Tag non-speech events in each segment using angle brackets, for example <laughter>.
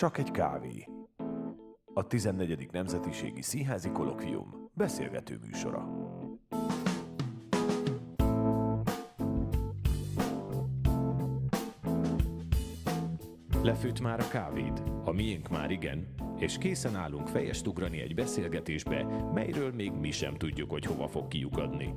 Csak egy kávé. A 14. Nemzetiségi Színházi Kolokvium beszélgető műsora. Lefőtt már a kávéd, a miénk már igen, és készen állunk fejest ugrani egy beszélgetésbe, melyről még mi sem tudjuk, hogy hova fog kiukadni.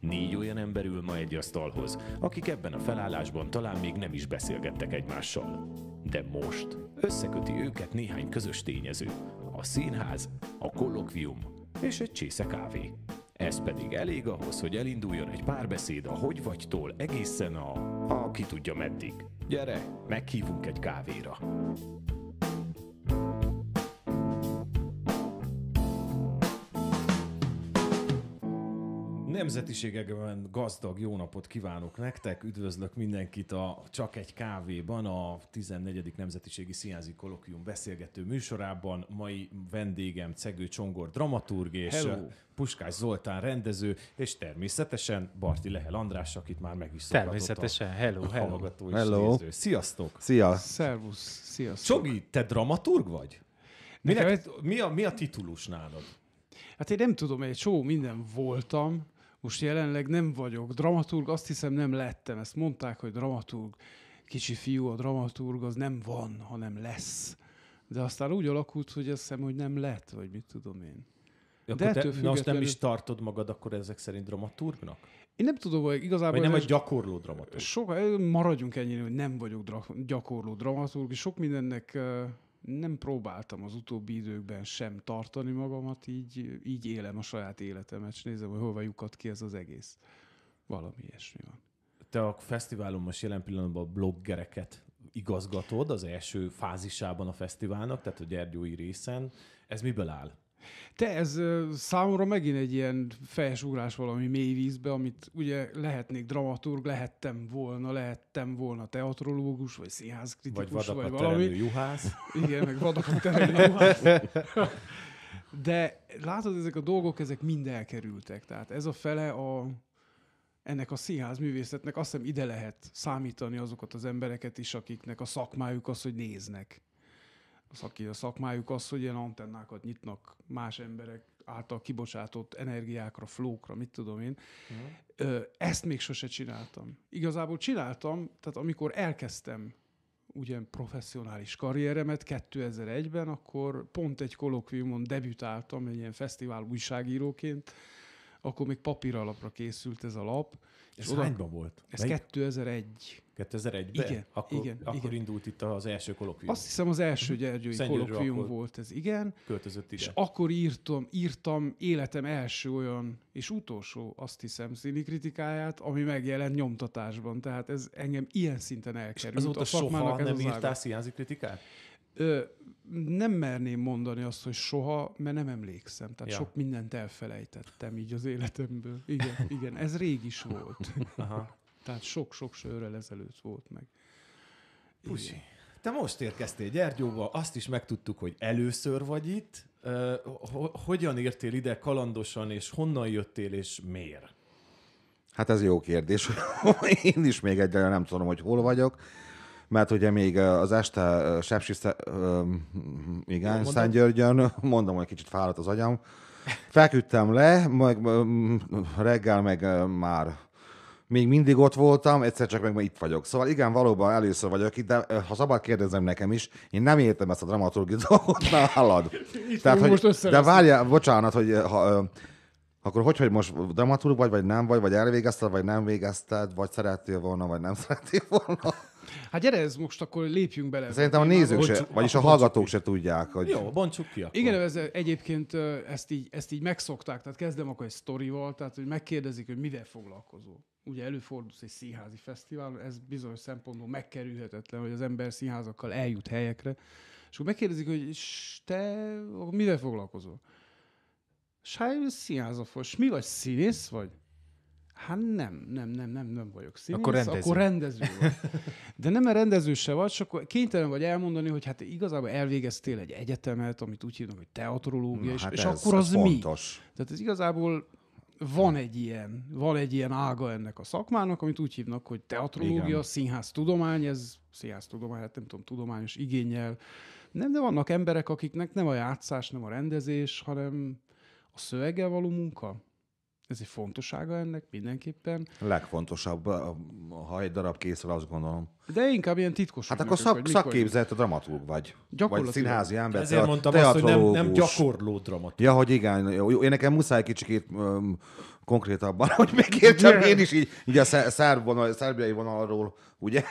Négy olyan ember ül ma egy asztalhoz, akik ebben a felállásban talán még nem is beszélgettek egymással de most összeköti őket néhány közös tényező, a színház, a kollokvium és egy csésze kávé. Ez pedig elég ahhoz, hogy elinduljon egy párbeszéd a hogy vagytól egészen a... a ki tudja meddig. Gyere, meghívunk egy kávéra. nemzetiségekben gazdag jó napot kívánok nektek, üdvözlök mindenkit a Csak egy kávéban, a 14. Nemzetiségi Színházi Kolokvium beszélgető műsorában. Mai vendégem Cegő Csongor dramaturg és Hello. Puskás Zoltán rendező, és természetesen Barti Lehel András, akit már meg is Természetesen, hello, hello. hello. hello. Sziasztok! Szia! Szervusz, sziasztok! Csogi, te dramaturg vagy? Minek, mi, a, mi a titulus nálad? Hát én nem tudom, egy csó minden voltam, most jelenleg nem vagyok dramaturg, azt hiszem nem lettem. Ezt mondták, hogy dramaturg, kicsi fiú a dramaturg, az nem van, hanem lesz. De aztán úgy alakult, hogy azt hiszem, hogy nem lett, vagy mit tudom én. De, De te, függetlenül... most nem is tartod magad akkor ezek szerint dramaturgnak? Én nem tudom, hogy igazából... Vagy nem vagy gyakorló dramaturg? Sok, maradjunk ennyire, hogy nem vagyok dra- gyakorló dramaturg, és sok mindennek nem próbáltam az utóbbi időkben sem tartani magamat, így, így élem a saját életemet, és nézem, hogy hova lyukat ki ez az egész. Valami ilyesmi van. Te a fesztiválon most jelen pillanatban a bloggereket igazgatod az első fázisában a fesztiválnak, tehát a Gyergyói részen. Ez miből áll? Te, ez számomra megint egy ilyen ugrás valami mély vízbe, amit ugye lehetnék dramaturg, lehettem volna, lehettem volna teatrológus, vagy színházkritikus, vagy, vagy valami. juhász. Igen, meg vadakat a juhász. De látod, ezek a dolgok, ezek mind elkerültek. Tehát ez a fele a, ennek a színház művészetnek azt hiszem ide lehet számítani azokat az embereket is, akiknek a szakmájuk az, hogy néznek szaki, a szakmájuk az, hogy ilyen antennákat nyitnak más emberek által kibocsátott energiákra, flókra, mit tudom én. Uh-huh. Ezt még sose csináltam. Igazából csináltam, tehát amikor elkezdtem ugye professzionális karrieremet 2001-ben, akkor pont egy kolokviumon debütáltam egy ilyen fesztivál újságíróként, akkor még papír alapra készült ez a lap. Ez és hányban oda... volt? Ez Melyik? 2001. 2001-ben? Igen, akkor, igen, akkor igen. indult itt az első kolokvium. Azt hiszem az első mhm. gyergyói kolokvium volt ez, igen. Költözött ide. És akkor írtam, írtam életem első olyan, és utolsó, azt hiszem, színi kritikáját, ami megjelent nyomtatásban. Tehát ez engem ilyen szinten elkerült. És azóta a soha nem írtál színházi kritikát? Ö, nem merném mondani azt, hogy soha, mert nem emlékszem. Tehát ja. sok mindent elfelejtettem így az életemből. Igen, igen, ez rég is volt. Aha. Tehát sok-sok sörrel ezelőtt volt meg. Puszi. Igen. Te most érkeztél Gyergyóba, azt is megtudtuk, hogy először vagy itt. Hogyan értél ide kalandosan, és honnan jöttél, és miért? Hát ez jó kérdés. <laughs> Én is még egyre nem tudom, hogy hol vagyok, mert ugye még az este Sepsi, igen, Szent Györgyön, <laughs> mondom, hogy kicsit fáradt az agyam, feküdtem le, majd reggel meg már még mindig ott voltam, egyszer csak meg ma itt vagyok. Szóval igen, valóban először vagyok itt, de ha szabad kérdezem nekem is, én nem értem ezt a dramaturgi <laughs> dolgot, nálad. Tehát, hogy, de várja, bocsánat, hogy ha, akkor hogy, hogy most dramaturg vagy, vagy nem vagy, vagy elvégezted, vagy nem végezted, vagy szerettél volna, vagy nem <laughs> szerettél volna. Hát gyere, ez most akkor lépjünk bele. Szerintem a nézők se, vagyis a hallgatók se tudják. Hogy... Jó, bontsuk ki akkor. Igen, ez, egyébként ezt így, ezt így megszokták, tehát kezdem akkor egy sztorival, tehát hogy megkérdezik, hogy mivel foglalkozol. Ugye előfordulsz egy színházi fesztivál, ez bizonyos szempontból megkerülhetetlen, hogy az ember színházakkal eljut helyekre. És akkor megkérdezik, hogy te mivel foglalkozol? Shire Sziázofos. Mi vagy, színész vagy? Hát nem, nem, nem, nem, nem vagyok színész. Akkor rendező. Akkor rendező vagy. De nem a rendező se vagy, csak akkor kénytelen vagy elmondani, hogy hát igazából elvégeztél egy egyetemet, amit úgy hívnak, hogy teatrológia, Na, és, hát és ez, akkor az ez mi? Fontos. Tehát ez igazából van egy ilyen, van egy ilyen ága ennek a szakmának, amit úgy hívnak, hogy teatrológia, Igen. színház tudomány, ez színház tudomány, hát nem tudom, tudományos igényel. Nem, de vannak emberek, akiknek nem a játszás, nem a rendezés, hanem a szöveggel való munka, ez egy fontossága ennek mindenképpen. legfontosabb, ha egy darab készül, azt gondolom. De inkább ilyen titkos. Hát akkor szak, szakképzett a dramaturg vagy. Gyakorlatilag. Vagy színházi ember. Ezért te, mondtam azt, hogy nem, nem gyakorló dramaturg. Ja, hogy igen. Én nekem muszáj kicsikét um, konkrétabban, <laughs> hogy megértsem én is így, így a szár vonal, szárbiai vonalról, ugye?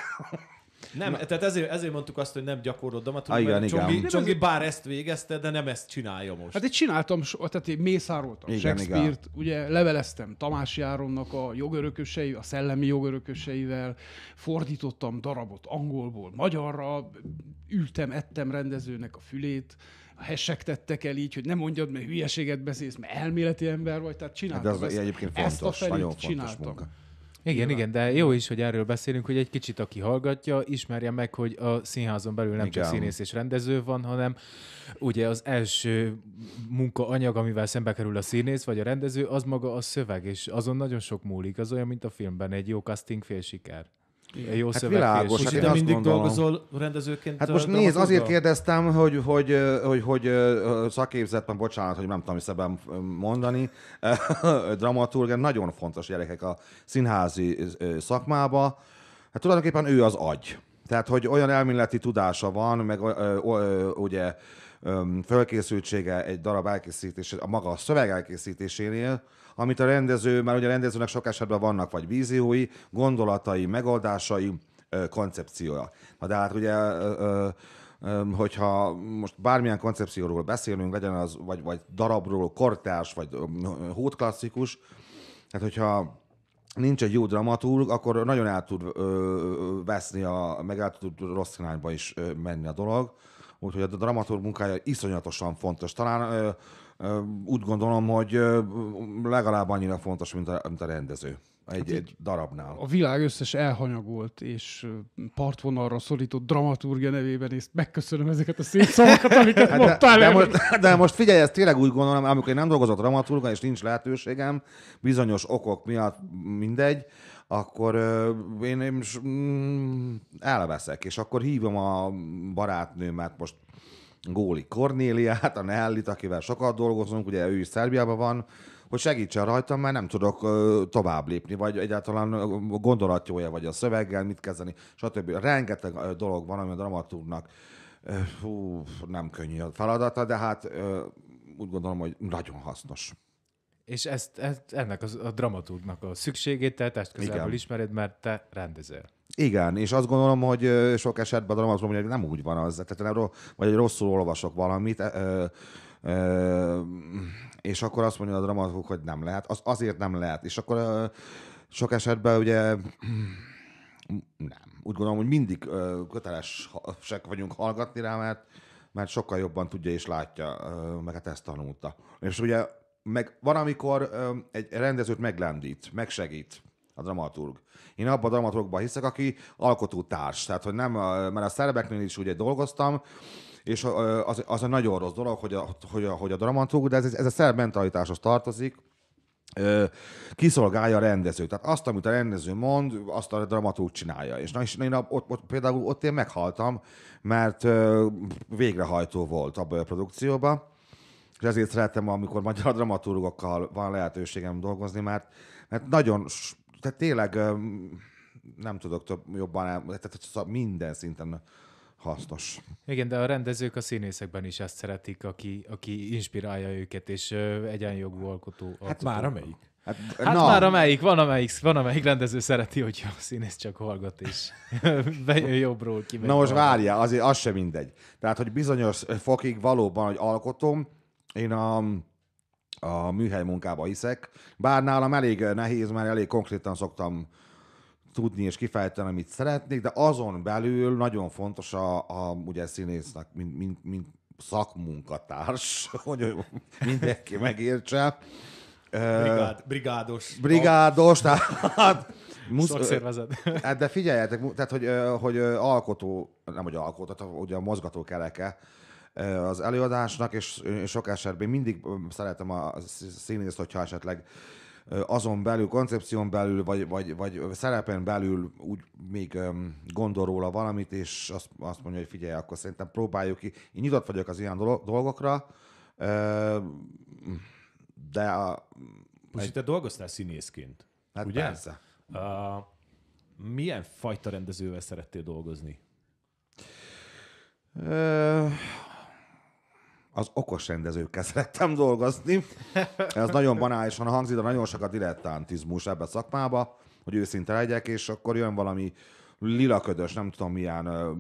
Nem, Na. tehát ezért, ezért mondtuk azt, hogy nem gyakorlod dramaturgia, ah, igen, mert igen. Csongi, Csongi bár ezt végezte, de nem ezt csinálja most. Hát itt csináltam, tehát én mészároltam Shakespeare-t, ugye leveleztem Tamás Járonnak a jogörökösei, a szellemi jogörököseivel, fordítottam darabot angolból magyarra, ültem, ettem rendezőnek a fülét, hessegtettek el így, hogy nem mondjad, mert hülyeséget beszélsz, mert elméleti ember vagy, tehát hát csináltam. Hát de az ezt, egyébként fontos, ezt a nagyon fontos csináltam. munka. Igen, igen, de jó is, hogy erről beszélünk, hogy egy kicsit aki hallgatja, ismerje meg, hogy a színházon belül nem igen. csak színész és rendező van, hanem ugye az első munkaanyag, amivel szembe kerül a színész vagy a rendező, az maga a szöveg, és azon nagyon sok múlik. Az olyan, mint a filmben, egy jó casting fél siker. Jó hát Világos, hát de mindig gondolom. dolgozol rendezőként. Hát most nézd, azért kérdeztem, hogy, hogy, hogy, hogy szakképzetben, bocsánat, hogy nem tudom szabadon mondani, <laughs> dramaturgen nagyon fontos gyerekek a színházi szakmába. Hát tulajdonképpen ő az agy. Tehát, hogy olyan elméleti tudása van, meg ö, ö, ö, ugye ö, fölkészültsége egy darab elkészítésére a maga a szöveg elkészítésénél, amit a rendező, már ugye a rendezőnek sok esetben vannak vagy víziói, gondolatai, megoldásai, ö, koncepciója. Na de hát ugye ö, ö, hogyha most bármilyen koncepcióról beszélünk, legyen az, vagy, vagy darabról, kortárs, vagy klasszikus, hát hogyha nincs egy jó dramaturg, akkor nagyon el tud ö, veszni, a, meg el tud rossz irányba is ö, menni a dolog. Úgyhogy a dramaturg munkája iszonyatosan fontos. Talán ö, ö, úgy gondolom, hogy ö, legalább annyira fontos, mint a, mint a rendező. Hát egy, hát egy darabnál. A világ összes elhanyagolt és partvonalra szorított dramaturgia nevében és megköszönöm ezeket a szép szavakat, amiket hát mondtál. De, de, most, de most figyelj, ezt tényleg úgy gondolom, amikor én nem dolgozott dramaturga, és nincs lehetőségem, bizonyos okok miatt mindegy, akkor uh, én, én mm, elveszek, és akkor hívom a barátnőmet most Góli Kornéliát, a Nellit, akivel sokat dolgozunk, ugye ő is Szerbiában van, hogy segítsen rajtam, mert nem tudok tovább lépni, vagy egyáltalán gondolatjója vagy a szöveggel, mit kezdeni, stb. Rengeteg dolog van, ami a dramaturgnak ö, hú, nem könnyű a feladata, de hát ö, úgy gondolom, hogy nagyon hasznos. És ezt, ezt ennek a, a dramaturgnak a szükségét te Igen. ismered, mert te rendezel. Igen, és azt gondolom, hogy sok esetben a dramaturg hogy nem úgy van az, tehát nem, vagy rosszul olvasok valamit, ö, ö, és akkor azt mondja a dramaturg, hogy nem lehet, az azért nem lehet, és akkor sok esetben ugye <clears throat> nem. Úgy gondolom, hogy mindig kötelesek vagyunk hallgatni rá, mert, mert sokkal jobban tudja és látja, meg hát ezt tanulta. És ugye meg van, amikor egy rendezőt meglendít, megsegít a dramaturg. Én abban a dramaturgban hiszek, aki alkotó társ. Tehát, hogy nem, mert a szerbeknél is ugye dolgoztam, és az, az a nagyon rossz dolog, hogy a, hogy a, hogy a dramaturg, de ez, ez a szerb mentalitáshoz tartozik, kiszolgálja a rendező. Tehát azt, amit a rendező mond, azt a dramaturg csinálja. És, na, és én ott, ott, például ott én meghaltam, mert végrehajtó volt abban a produkcióban, és ezért szeretem, amikor magyar dramaturgokkal van lehetőségem dolgozni, mert, mert nagyon, tehát tényleg nem tudok több jobban, tehát szóval minden szinten hasznos. Igen, de a rendezők a színészekben is ezt szeretik, aki, aki inspirálja őket, és egyenjogú alkotó. alkotó. Hát már amelyik. Hát, hát na. már amelyik, van amelyik, van amelyik rendező szereti, hogy a színész csak hallgat, és <laughs> bejön jobbról ki. Na most várja, azért az sem mindegy. Tehát, hogy bizonyos fokig valóban, hogy alkotom, én a, a műhely munkába hiszek, bár nálam elég nehéz, mert elég konkrétan szoktam uh, tudni és kifejteni, amit szeretnék, de azon belül nagyon fontos a, a ugye színésznek, mint, mint, mint szakmunkatárs, <laughs> hogy mindenki megértse. Brigád, brigádos. Brigádos, a... tehát... Musz... Szakszervezet. Hát de figyeljetek, tehát hogy, hogy alkotó, nem hogy alkotó, tehát ugye a mozgatókereke az előadásnak, és sok esetben mindig szeretem a színészt, hogyha esetleg azon belül, koncepción belül, vagy, vagy, vagy szerepen belül úgy még gondol róla valamit, és azt, azt mondja, hogy figyelj, akkor szerintem próbáljuk ki. Én nyitott vagyok az ilyen dolgokra, de... A, Pusi, egy... te dolgoztál színészként, hát ugye? Persze. Uh, milyen fajta rendezővel szerettél dolgozni? Uh, az okos rendezőkkel <laughs> szerettem dolgozni. Ez nagyon banálisan hangzik, de nagyon sokat a dilettantizmus ebbe a szakmába, hogy őszinte legyek, és akkor jön valami lilaködös, nem tudom milyen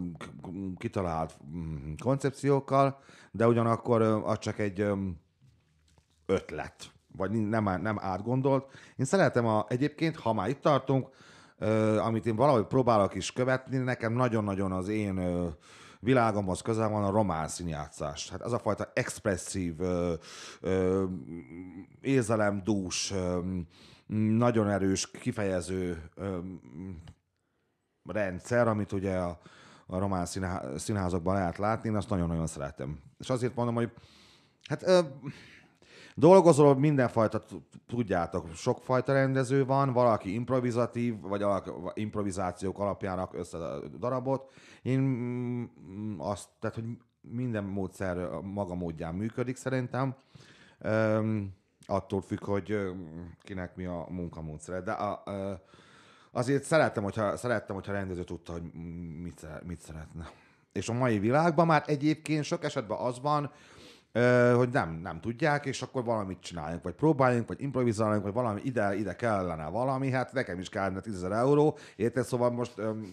kitalált mm, koncepciókkal, de ugyanakkor az csak egy ötlet, vagy nem, nem átgondolt. Én szeretem a, egyébként, ha már itt tartunk, amit én valahogy próbálok is követni, nekem nagyon-nagyon az én világomhoz közel van a román színjátszás. Hát az a fajta expresszív, érzelemdús, nagyon erős, kifejező ö, rendszer, amit ugye a, a román színházokban lehet látni, én azt nagyon-nagyon szeretem. És azért mondom, hogy hát... Ö, Dolgozol mindenfajta, tudjátok, sokfajta rendező van, valaki improvizatív, vagy improvizációk alapjának össze a darabot. Én mm, azt, tehát, hogy minden módszer maga módján működik szerintem. Um, attól függ, hogy kinek mi a munkamódszere. De a, a, azért szerettem hogyha, szerettem, hogyha a rendező tudta, hogy mit, mit szeretne. És a mai világban már egyébként sok esetben az van, hogy nem, nem tudják, és akkor valamit csináljunk, vagy próbáljunk, vagy improvizáljunk, vagy valami ide, ide kellene valami, hát nekem is kellene 10 euró, érted? Szóval most öm,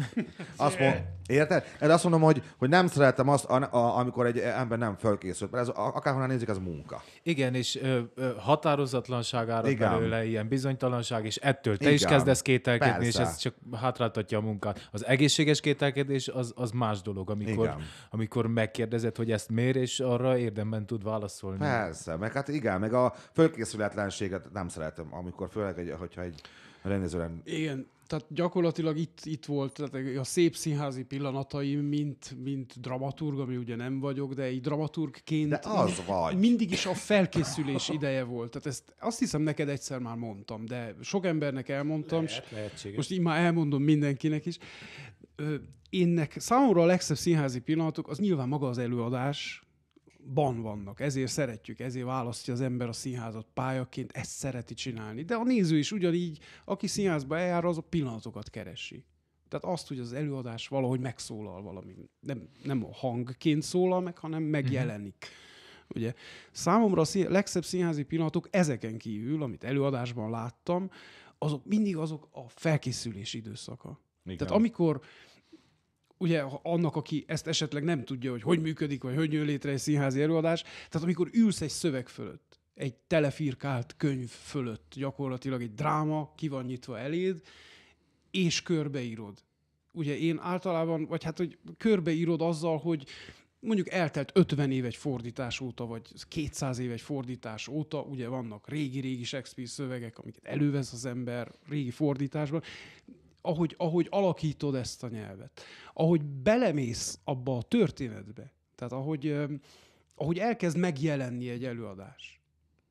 <laughs> azt mond, érted? Én azt mondom, hogy, hogy nem szeretem azt, a, a, amikor egy ember nem fölkészült, mert ez, akárhonnan nézik, az munka. Igen, és ö, ö, határozatlanság Igen. belőle, ilyen bizonytalanság, és ettől te Igen. is kezdesz kételkedni, Persze. és ez csak hátráltatja a munkát. Az egészséges kételkedés az, az más dolog, amikor, Igen. amikor megkérdezed, hogy ezt miért, és arra érdemben tud válaszolni. Persze, meg hát igen, meg a fölkészületlenséget nem szeretem, amikor főleg, egy, hogyha egy rendezően... Igen, tehát gyakorlatilag itt, itt volt tehát a szép színházi pillanatai, mint, mint dramaturg, ami ugye nem vagyok, de így dramaturgként de az vagy. mindig is a felkészülés ideje volt. Tehát ezt azt hiszem neked egyszer már mondtam, de sok embernek elmondtam, Lehet, most így már elmondom mindenkinek is. Énnek számomra a legszebb színházi pillanatok az nyilván maga az előadás, ban vannak, ezért szeretjük, ezért választja az ember a színházat pályaként, ezt szereti csinálni. De a néző is ugyanígy, aki színházba eljár, az a pillanatokat keresi. Tehát azt, hogy az előadás valahogy megszólal valami. Nem, nem a hangként szólal meg, hanem megjelenik. Mm-hmm. Ugye számomra a legszebb színházi pillanatok ezeken kívül, amit előadásban láttam, azok mindig azok a felkészülés időszaka. Igen. Tehát amikor ugye annak, aki ezt esetleg nem tudja, hogy hogy működik, vagy hogy jön létre egy színházi előadás, tehát amikor ülsz egy szöveg fölött, egy telefirkált könyv fölött, gyakorlatilag egy dráma ki van nyitva eléd, és körbeírod. Ugye én általában, vagy hát, hogy körbeírod azzal, hogy mondjuk eltelt 50 év egy fordítás óta, vagy 200 év egy fordítás óta, ugye vannak régi-régi Shakespeare szövegek, amiket elővesz az ember régi fordításban, ahogy, ahogy alakítod ezt a nyelvet, ahogy belemész abba a történetbe, tehát ahogy, ahogy elkezd megjelenni egy előadás.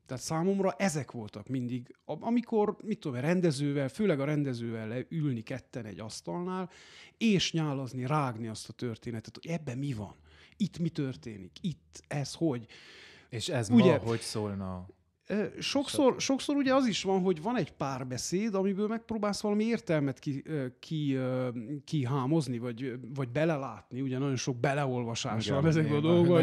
Tehát számomra ezek voltak mindig, amikor, mit tudom, rendezővel, főleg a rendezővel ülni ketten egy asztalnál, és nyálazni, rágni azt a történetet, hogy ebben mi van, itt mi történik, itt ez hogy. És ez Ugye, ma hogy szólna? Sokszor, sokszor ugye az is van, hogy van egy párbeszéd, amiből megpróbálsz valami értelmet ki, ki, vagy, vagy belelátni. Ugye nagyon sok beleolvasás van ezekből a dolgokból.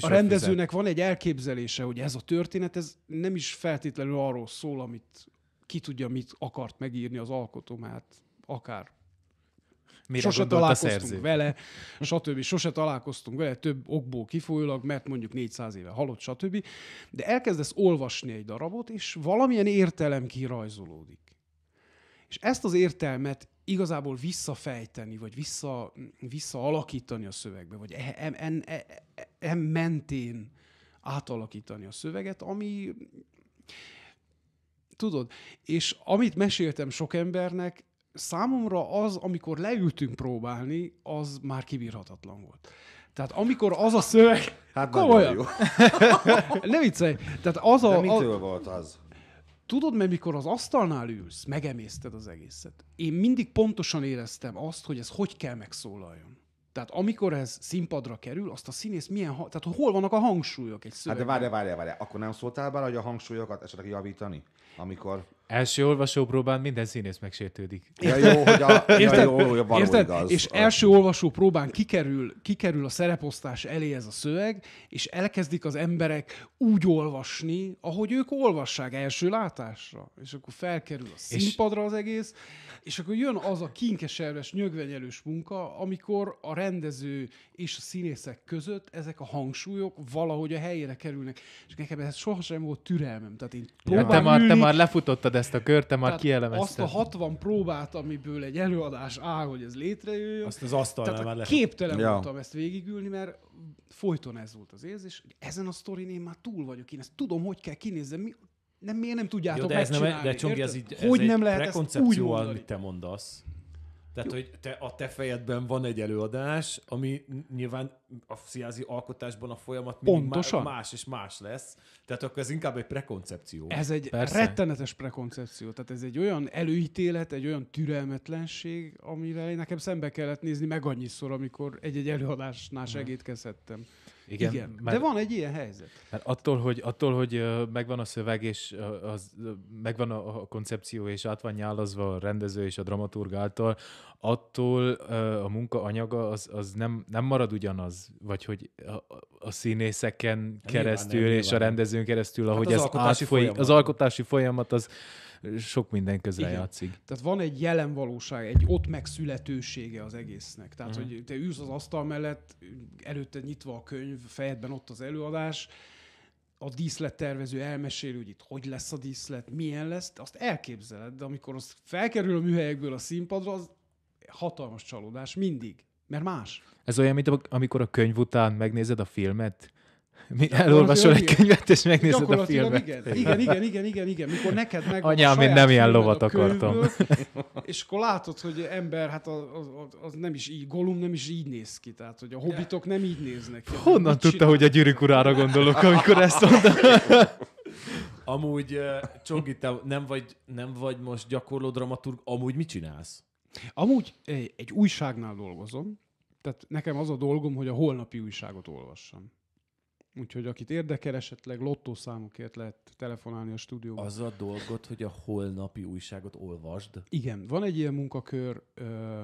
a rendezőnek fizet. van egy elképzelése, hogy ez a történet, ez nem is feltétlenül arról szól, amit ki tudja, mit akart megírni az alkotó, mert akár mire sose találkoztunk vele, stb. Sose találkoztunk vele több okból kifolyólag, mert mondjuk 400 éve halott, stb. De elkezdesz olvasni egy darabot, és valamilyen értelem kirajzolódik. És ezt az értelmet igazából visszafejteni, vagy vissza, visszaalakítani a szövegbe, vagy em, em, em, em e, e mentén átalakítani a szöveget, ami tudod, és amit meséltem sok embernek, számomra az, amikor leültünk próbálni, az már kibírhatatlan volt. Tehát amikor az a szöveg... Hát komolyan. jó. <laughs> ne viccelj. Tehát az a... De mitől a... volt az? Tudod, mert mikor az asztalnál ülsz, megemészted az egészet. Én mindig pontosan éreztem azt, hogy ez hogy kell megszólaljon. Tehát amikor ez színpadra kerül, azt a színész milyen, ha- tehát hol vannak a hangsúlyok egy szövegben? Hát de várjál, várjál, várjál. Akkor nem szóltál bele, hogy a hangsúlyokat esetleg javítani? Amikor... Első olvasó próbán minden színész megsértődik. Ja, jó, hogy a, Ja, jó, hogy a Igaz. És első olvasó próbán kikerül, kikerül a szereposztás elé ez a szöveg, és elkezdik az emberek úgy olvasni, ahogy ők olvassák első látásra. És akkor felkerül a színpadra az egész, és akkor jön az a kinkeserves, nyögvenyelős munka, amikor a rendező és a színészek között ezek a hangsúlyok valahogy a helyére kerülnek. És nekem ez sohasem volt türelmem. Tehát én ja. te, már, te már lefutottad ezt a kört, te már kielemezted. Azt a 60 próbát, amiből egy előadás áll, hogy ez létrejöjjön. Azt az asztalnál már lehet. Képtelen ja. voltam ezt végigülni, mert folyton ez volt az érzés, hogy ezen a sztorin én már túl vagyok, én ezt tudom, hogy kell kinézni, mi, nem, miért nem tudjátok Jó, de ez nem, de Csongi, ez így, ez hogy nem lehet ezt úgy amit te mondasz, tehát, Jó. hogy te, a te fejedben van egy előadás, ami nyilván a sziázi alkotásban a folyamat Pontosan. más és más lesz. Tehát akkor ez inkább egy prekoncepció. Ez egy Persze. rettenetes prekoncepció. Tehát ez egy olyan előítélet, egy olyan türelmetlenség, amivel én nekem szembe kellett nézni meg annyiszor, amikor egy-egy előadásnál mhm. segítkezhettem. Igen, Igen mert, de van egy ilyen helyzet. Mert attól, hogy, attól, hogy megvan a szöveg, és az, megvan a koncepció, és át van nyálazva a rendező és a dramaturg által, attól a munka anyaga az, az nem, nem marad ugyanaz, vagy hogy a, a színészeken keresztül nyilván, nem, és nyilván. a rendezőn keresztül, hát ahogy hát az ez átfolyik, az alkotási folyamat az sok minden közre játszik. Tehát van egy jelen valóság, egy ott megszületősége az egésznek. Tehát, uh-huh. hogy te ülsz az asztal mellett, előtte nyitva a könyv, fejedben ott az előadás, a díszlettervező elmesél, hogy itt hogy lesz a díszlet, milyen lesz, azt elképzeled, de amikor az felkerül a műhelyekből a színpadra, az hatalmas csalódás mindig, mert más. Ez olyan, mint amikor a könyv után megnézed a filmet, mi elolvasol egy könyvet, és megnézed a filmet. Igen, igen, igen, igen, igen, Mikor neked meg Anyám, én nem ilyen lovat akartam. Könyvből, és akkor látod, hogy ember, hát az, az, az, nem is így, Golum nem is így néz ki, tehát hogy a hobbitok nem így néznek ki. Honnan tudta, csinál? hogy a gyűrűk urára gondolok, amikor ezt mondta? Amúgy, Csongi, te nem vagy, nem vagy most gyakorló dramaturg, amúgy mit csinálsz? Amúgy egy újságnál dolgozom, tehát nekem az a dolgom, hogy a holnapi újságot olvassam. Úgyhogy akit érdekel, esetleg lottószámokért lehet telefonálni a stúdióban. Az a dolgot, hogy a holnapi újságot olvasd? Igen, van egy ilyen munkakör ö,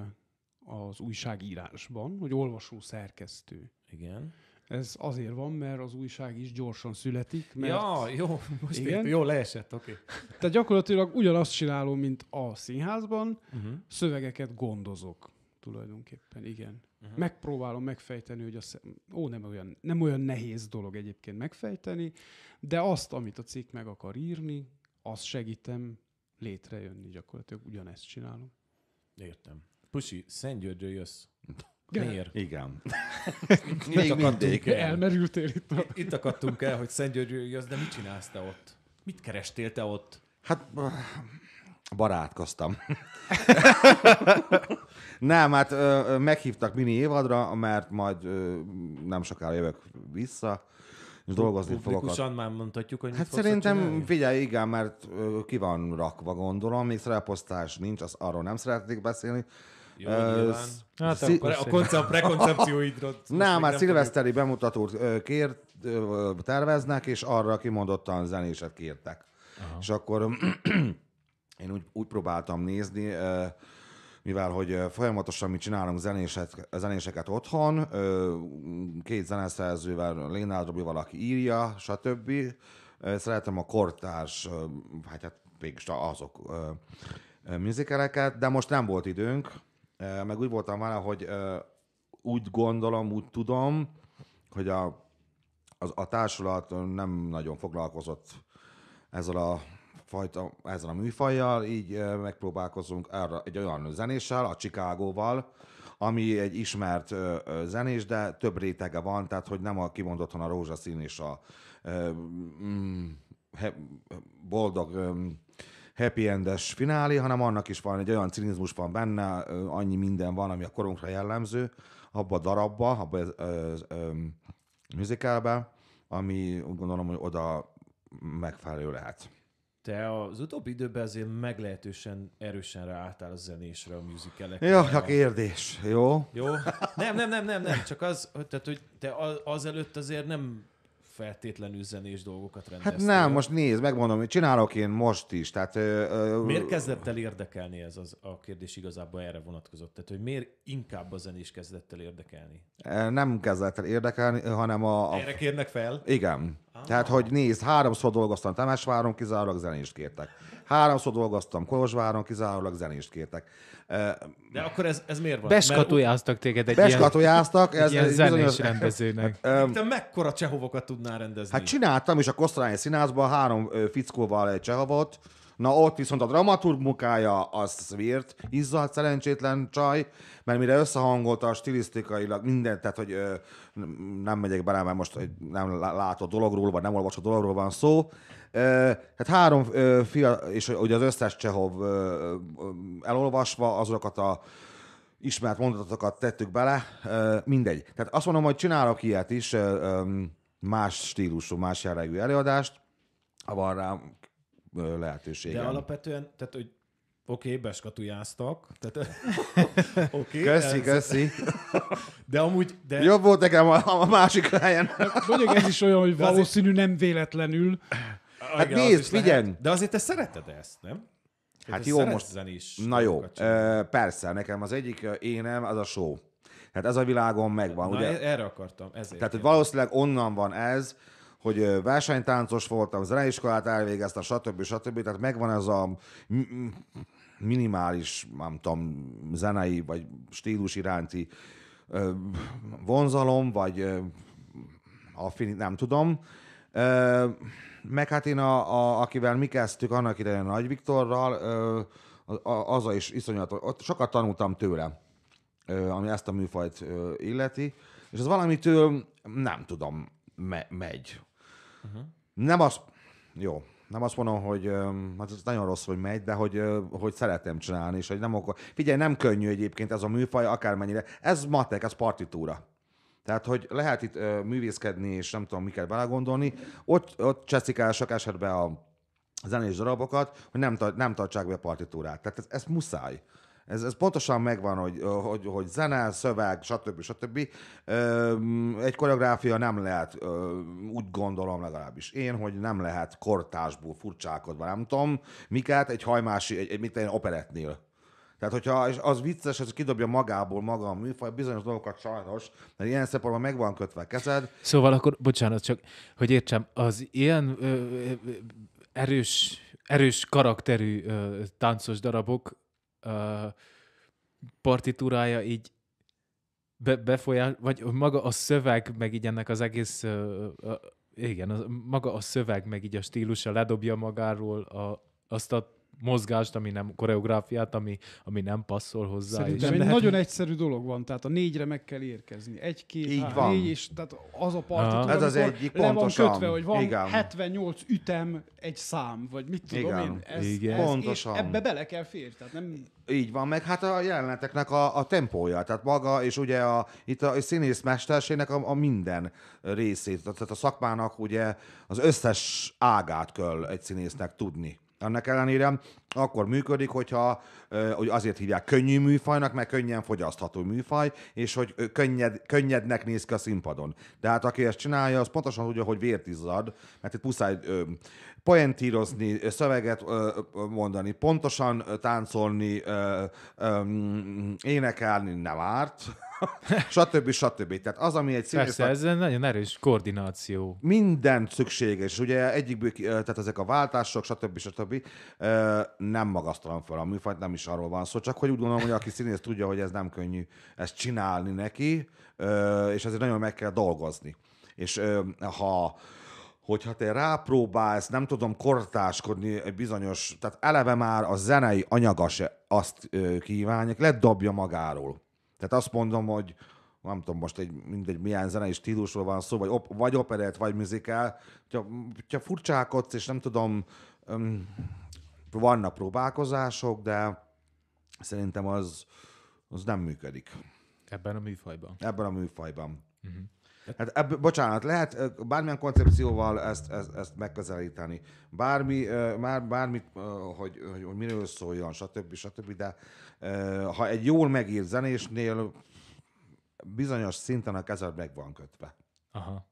az újságírásban, hogy olvasó szerkesztő. Igen. Ez azért van, mert az újság is gyorsan születik. Mert... Ja, jó, most igen? jó, leesett, oké. Okay. Tehát gyakorlatilag ugyanazt csinálom, mint a színházban, uh-huh. szövegeket gondozok tulajdonképpen, igen. Uh-huh. Megpróbálom megfejteni, hogy az, ó, nem olyan, nem olyan nehéz dolog egyébként megfejteni, de azt, amit a cikk meg akar írni, azt segítem létrejönni gyakorlatilag. Ugyanezt csinálom. Értem. Pusi, Szentgyörgyről jössz. Miért? Igen. <laughs> Még mindig. El. Elmerültél itt. A... Itt akadtunk el, hogy Szentgyörgyről jössz, de mit csinálsz te ott? Mit kerestél te ott? Hát barátkoztam. <laughs> nem, hát ö, meghívtak mini évadra, mert majd ö, nem sokára jövök vissza, és dolgozni fogok. Publikusan már mondhatjuk, hogy Hát szerintem, csinálni? figyelj, igen, mert ö, ki van rakva, gondolom, még szereposztás nincs, az arról nem szeretnék beszélni. Jó, Ez, hát szí- akkor a prekoncepcióidról. Nem, már hát szilveszteri bemutatót kért, terveznek, és arra kimondottan zenéset kértek. Aha. És akkor én úgy, úgy próbáltam nézni, mivel hogy folyamatosan mi csinálunk zenéset, zenéseket otthon, két zeneszerzővel, Lénár Robival, aki írja, stb. Szeretem a kortárs, hát, hát mégis azok műzikereket, de most nem volt időnk, meg úgy voltam vele, hogy úgy gondolom, úgy tudom, hogy a, a, a társulat nem nagyon foglalkozott ezzel a fajta, ezzel a műfajjal, így megpróbálkozunk arra egy olyan zenéssel, a Chicagóval, ami egy ismert zenés, de több rétege van, tehát hogy nem a kimondottan a rózsaszín és a mm, he, boldog mm, happy endes finálé, hanem annak is van egy olyan cinizmus van benne, annyi minden van, ami a korunkra jellemző, abba a darabba, abba a, a, ami úgy gondolom, hogy oda megfelelő lehet te az utóbbi időben azért meglehetősen erősen ráálltál a zenésre, a műzikelekre. Jó, csak kérdés, jó? Jó? Nem, nem, nem, nem, nem, csak az, tehát, hogy te azelőtt azért nem feltétlenül üzenés dolgokat hát rendeztél. Hát nem, most nézd, megmondom, hogy csinálok én most is. Tehát, ö, ö, miért kezdett el érdekelni ez az, a kérdés igazából erre vonatkozott? Tehát, hogy miért inkább a zenés kezdett el érdekelni? E, nem kezdett el érdekelni, hanem a... a... Erre kérnek fel? Igen. Ah. Tehát, hogy nézd, háromszor dolgoztam Temesváron, kizárólag zenést kértek. Háromszor dolgoztam Kolozsváron, kizárólag zenést kértek. De akkor ez, ez miért van? Beskatujáztak téged egy Beskatujáztak, ilyen, ez, ilyen zenés bizonyos... rendezőnek. Hát, te mekkora csehovokat tudnál rendezni? Hát csináltam, és a Kosztrányi Színházban három fickóval egy csehovot, Na ott viszont a dramaturg munkája az szvírt, izzadt szerencsétlen csaj, mert mire összehangolta a stilisztikailag mindent, tehát hogy ö, nem megyek bele, mert most hogy nem látott dologról, vagy nem olvasott dologról van szó, Hát három fia, és ugye az összes Csehov elolvasva azokat a ismert mondatokat tettük bele, mindegy. Tehát azt mondom, hogy csinálok ilyet is, más stílusú, más jellegű előadást, ha van rá lehetőség. De alapvetően, tehát hogy Oké, okay, beskatujáztak. Tehát, <laughs> okay, köszi, ez... köszi. De amúgy... De... Jobb volt nekem a, a másik helyen. Hát mondjuk ez is olyan, hogy valószínű nem véletlenül hát igen, nézd, figyelj! De azért te szereted ezt, nem? Hát, jó, most... Is na jó, ö, persze, nekem az egyik énem az a show. Hát ez a világon megvan. Na, ugye? E- erre akartam, ezért. Tehát, hogy valószínűleg onnan van ez, hogy versenytáncos voltam, zeneiskolát elvégeztem, stb. stb. Tehát megvan ez a minimális, nem tudom, zenei vagy stílus iránti vonzalom, vagy affinit, nem tudom meg hát én, a, a, akivel mi kezdtük annak idején Nagy Viktorral, ö, a, is iszonyat, ott sokat tanultam tőle, ö, ami ezt a műfajt ö, illeti, és az valamitől nem tudom, me, megy. Uh-huh. Nem az, jó, nem azt mondom, hogy hát ez nagyon rossz, hogy megy, de hogy, hogy szeretem csinálni, és hogy nem okol. Figyelj, nem könnyű egyébként ez a műfaj, akármennyire. Ez matek, ez partitúra. Tehát, hogy lehet itt ö, művészkedni, és nem tudom, miket belegondolni. Ott, ott el sok esetben a zenés darabokat, hogy nem, nem tartsák be a partitúrát. Tehát ez, ez muszáj. Ez, ez pontosan megvan, hogy, hogy, hogy zene, szöveg, stb. stb. Egy koreográfia nem lehet, úgy gondolom legalábbis én, hogy nem lehet kortásból furcsálkodva, nem tudom, miket egy hajmási, egy, egy mit én, operetnél tehát, hogyha és az vicces, az kidobja magából maga a műfaj, bizonyos dolgokat sajnos, mert ilyen szempontból meg van kötve kezed. Szóval akkor, bocsánat, csak hogy értsem, az ilyen ö, ö, erős, erős karakterű ö, táncos darabok ö, partitúrája így be, befolyás, vagy maga a szöveg, meg így ennek az egész, ö, ö, igen, az, maga a szöveg, meg így a stílusa ledobja magáról a, azt a mozgást, ami nem koreográfiát, ami, ami nem passzol hozzá. Szerintem és egy lehet... nagyon egyszerű dolog van, tehát a négyre meg kell érkezni. Egy, két, Így há, van. négy, és tehát az a partitúra, Ez az egyik, le pontosan. van kötve, hogy van Igen. 78 ütem, egy szám, vagy mit tudom Igen. én. Ez, Igen. Ez, pontosan. És ebbe bele kell férni. Tehát nem... Így van, meg hát a jeleneteknek a, a tempója, tehát maga, és ugye a, itt a, színész mesterségnek a, a minden részét, tehát a szakmának ugye az összes ágát kell egy színésznek tudni. Annak ellenére akkor működik, hogyha hogy azért hívják könnyű műfajnak, mert könnyen fogyasztható műfaj, és hogy könnyed, könnyednek néz ki a színpadon. De hát aki ezt csinálja, az pontosan tudja, hogy vértizzad, mert itt muszáj ö, poentírozni, szöveget mondani, pontosan táncolni, mm, énekelni nem árt, <laughs> stb. stb. Tehát az, ami egy színész... Persze, ez nagyon erős koordináció. Minden szükséges. Ugye egyikből, tehát ezek a váltások, stb. stb. nem magasztalom fel a műfajt, nem is arról van szó, csak hogy úgy gondolom, hogy aki színész tudja, hogy ez nem könnyű ezt csinálni neki, és ezért nagyon meg kell dolgozni. És ha hogyha te rápróbálsz, nem tudom, kortáskodni egy bizonyos, tehát eleve már a zenei anyaga se azt kívánják, ledobja magáról. Tehát azt mondom, hogy nem tudom most egy, mindegy milyen zenei stílusról van szó, vagy, op, vagy operet vagy műzikel, hogyha, hogyha furcsákodsz, és nem tudom, um, vannak próbálkozások, de szerintem az, az nem működik. Ebben a műfajban? Ebben a műfajban. Uh-huh. Hát ebből, bocsánat, lehet bármilyen koncepcióval ezt, ezt, ezt megközelíteni. Bármi, már, bármi, hogy, hogy, hogy miről szóljon, stb. stb. De ha egy jól megírt zenésnél bizonyos szinten a kezed meg van kötve. Aha.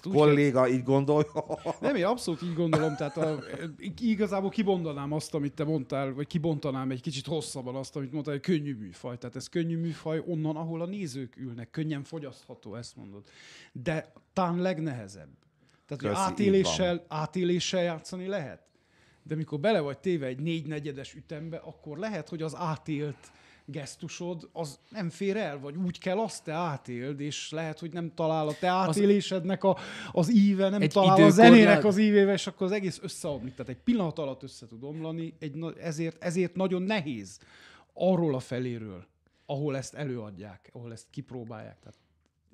Tehát kolléga úgy, így gondolja. <laughs> Nem, én abszolút így gondolom, tehát a, igazából kibondanám azt, amit te mondtál, vagy kibontanám egy kicsit hosszabban azt, amit mondtál, hogy könnyű műfaj. Tehát ez könnyű műfaj onnan, ahol a nézők ülnek, könnyen fogyasztható, ezt mondod. De talán legnehezebb. Tehát, Köszi, átéléssel, átéléssel játszani lehet. De mikor bele vagy téve egy négynegyedes ütembe, akkor lehet, hogy az átélt gesztusod, az nem fér el, vagy úgy kell, azt te átéld, és lehet, hogy nem talál a te átélésednek a, az íve, nem talál időkorlát... a zenének az ívével, és akkor az egész összeomlik. Tehát egy pillanat alatt össze tud omlani, egy, ezért, ezért nagyon nehéz arról a feléről, ahol ezt előadják, ahol ezt kipróbálják. Tehát,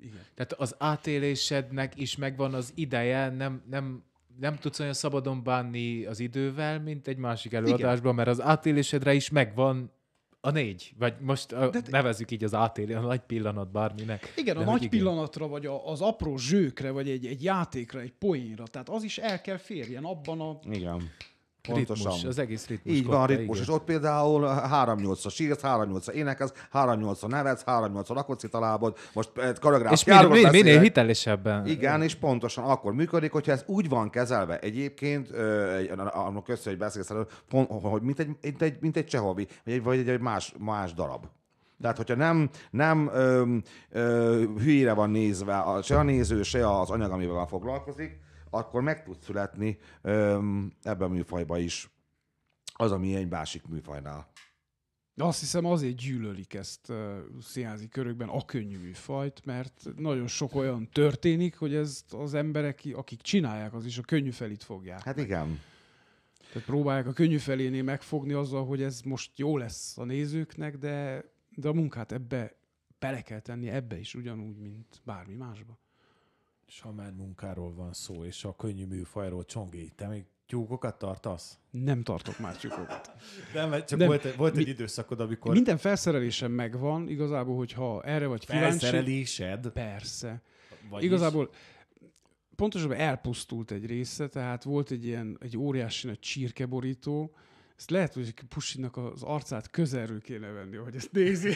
igen. Tehát az átélésednek is megvan az ideje, nem, nem nem tudsz olyan szabadon bánni az idővel, mint egy másik előadásban, Igen. mert az átélésedre is megvan a négy, vagy most De te... nevezzük így az átélő, a nagy pillanat bárminek. Igen, a De nagy igen. pillanatra, vagy a, az apró zsőkre, vagy egy, egy játékra, egy poénra. Tehát az is el kell férjen abban a... Igen Pontosan. Ritmus, az egész ritmus. Így van, ritmus. Igen. És ott például 3-8-a sírsz, 3-8-a énekez, 3-8-a nevetsz, 3-8-a rakod találod, most eh, karagráf És minél, minél, minél hitelesebben. Igen, és pontosan akkor működik, hogyha ez úgy van kezelve egyébként, annak össze, hogy beszélsz, hogy mint egy, mint egy, mint egy Csehovi, vagy egy, vagy egy más, más darab. Tehát, hogyha nem, nem ö, ö, hülyére van nézve a, se a néző, se az anyag, amivel foglalkozik, akkor meg tud születni ebben a műfajban is az, ami egy másik műfajnál. Azt hiszem azért gyűlölik ezt uh, színházi körökben a könnyű műfajt, mert nagyon sok olyan történik, hogy ez az emberek, akik csinálják, az is a könnyű felét fogják. Hát meg. igen. Tehát próbálják a könnyű felénél megfogni azzal, hogy ez most jó lesz a nézőknek, de, de a munkát ebbe bele kell tenni ebbe is ugyanúgy, mint bármi másba. Ha már munkáról van szó, és a könnyű műfajról csongi. Te még tyúkokat tartasz? Nem tartok már tyúkokat. <laughs> Nem, mert csak nem, volt, volt mi, egy időszakod, amikor... Minden felszerelésem megvan, igazából, hogyha erre vagy kíváncsi... Felszerelésed? Persze. Vagyis? Igazából pontosabban elpusztult egy része, tehát volt egy ilyen, egy óriási nagy csirkeborító, ezt lehet, hogy Pusinak az arcát közelről kéne venni, hogy ezt nézi.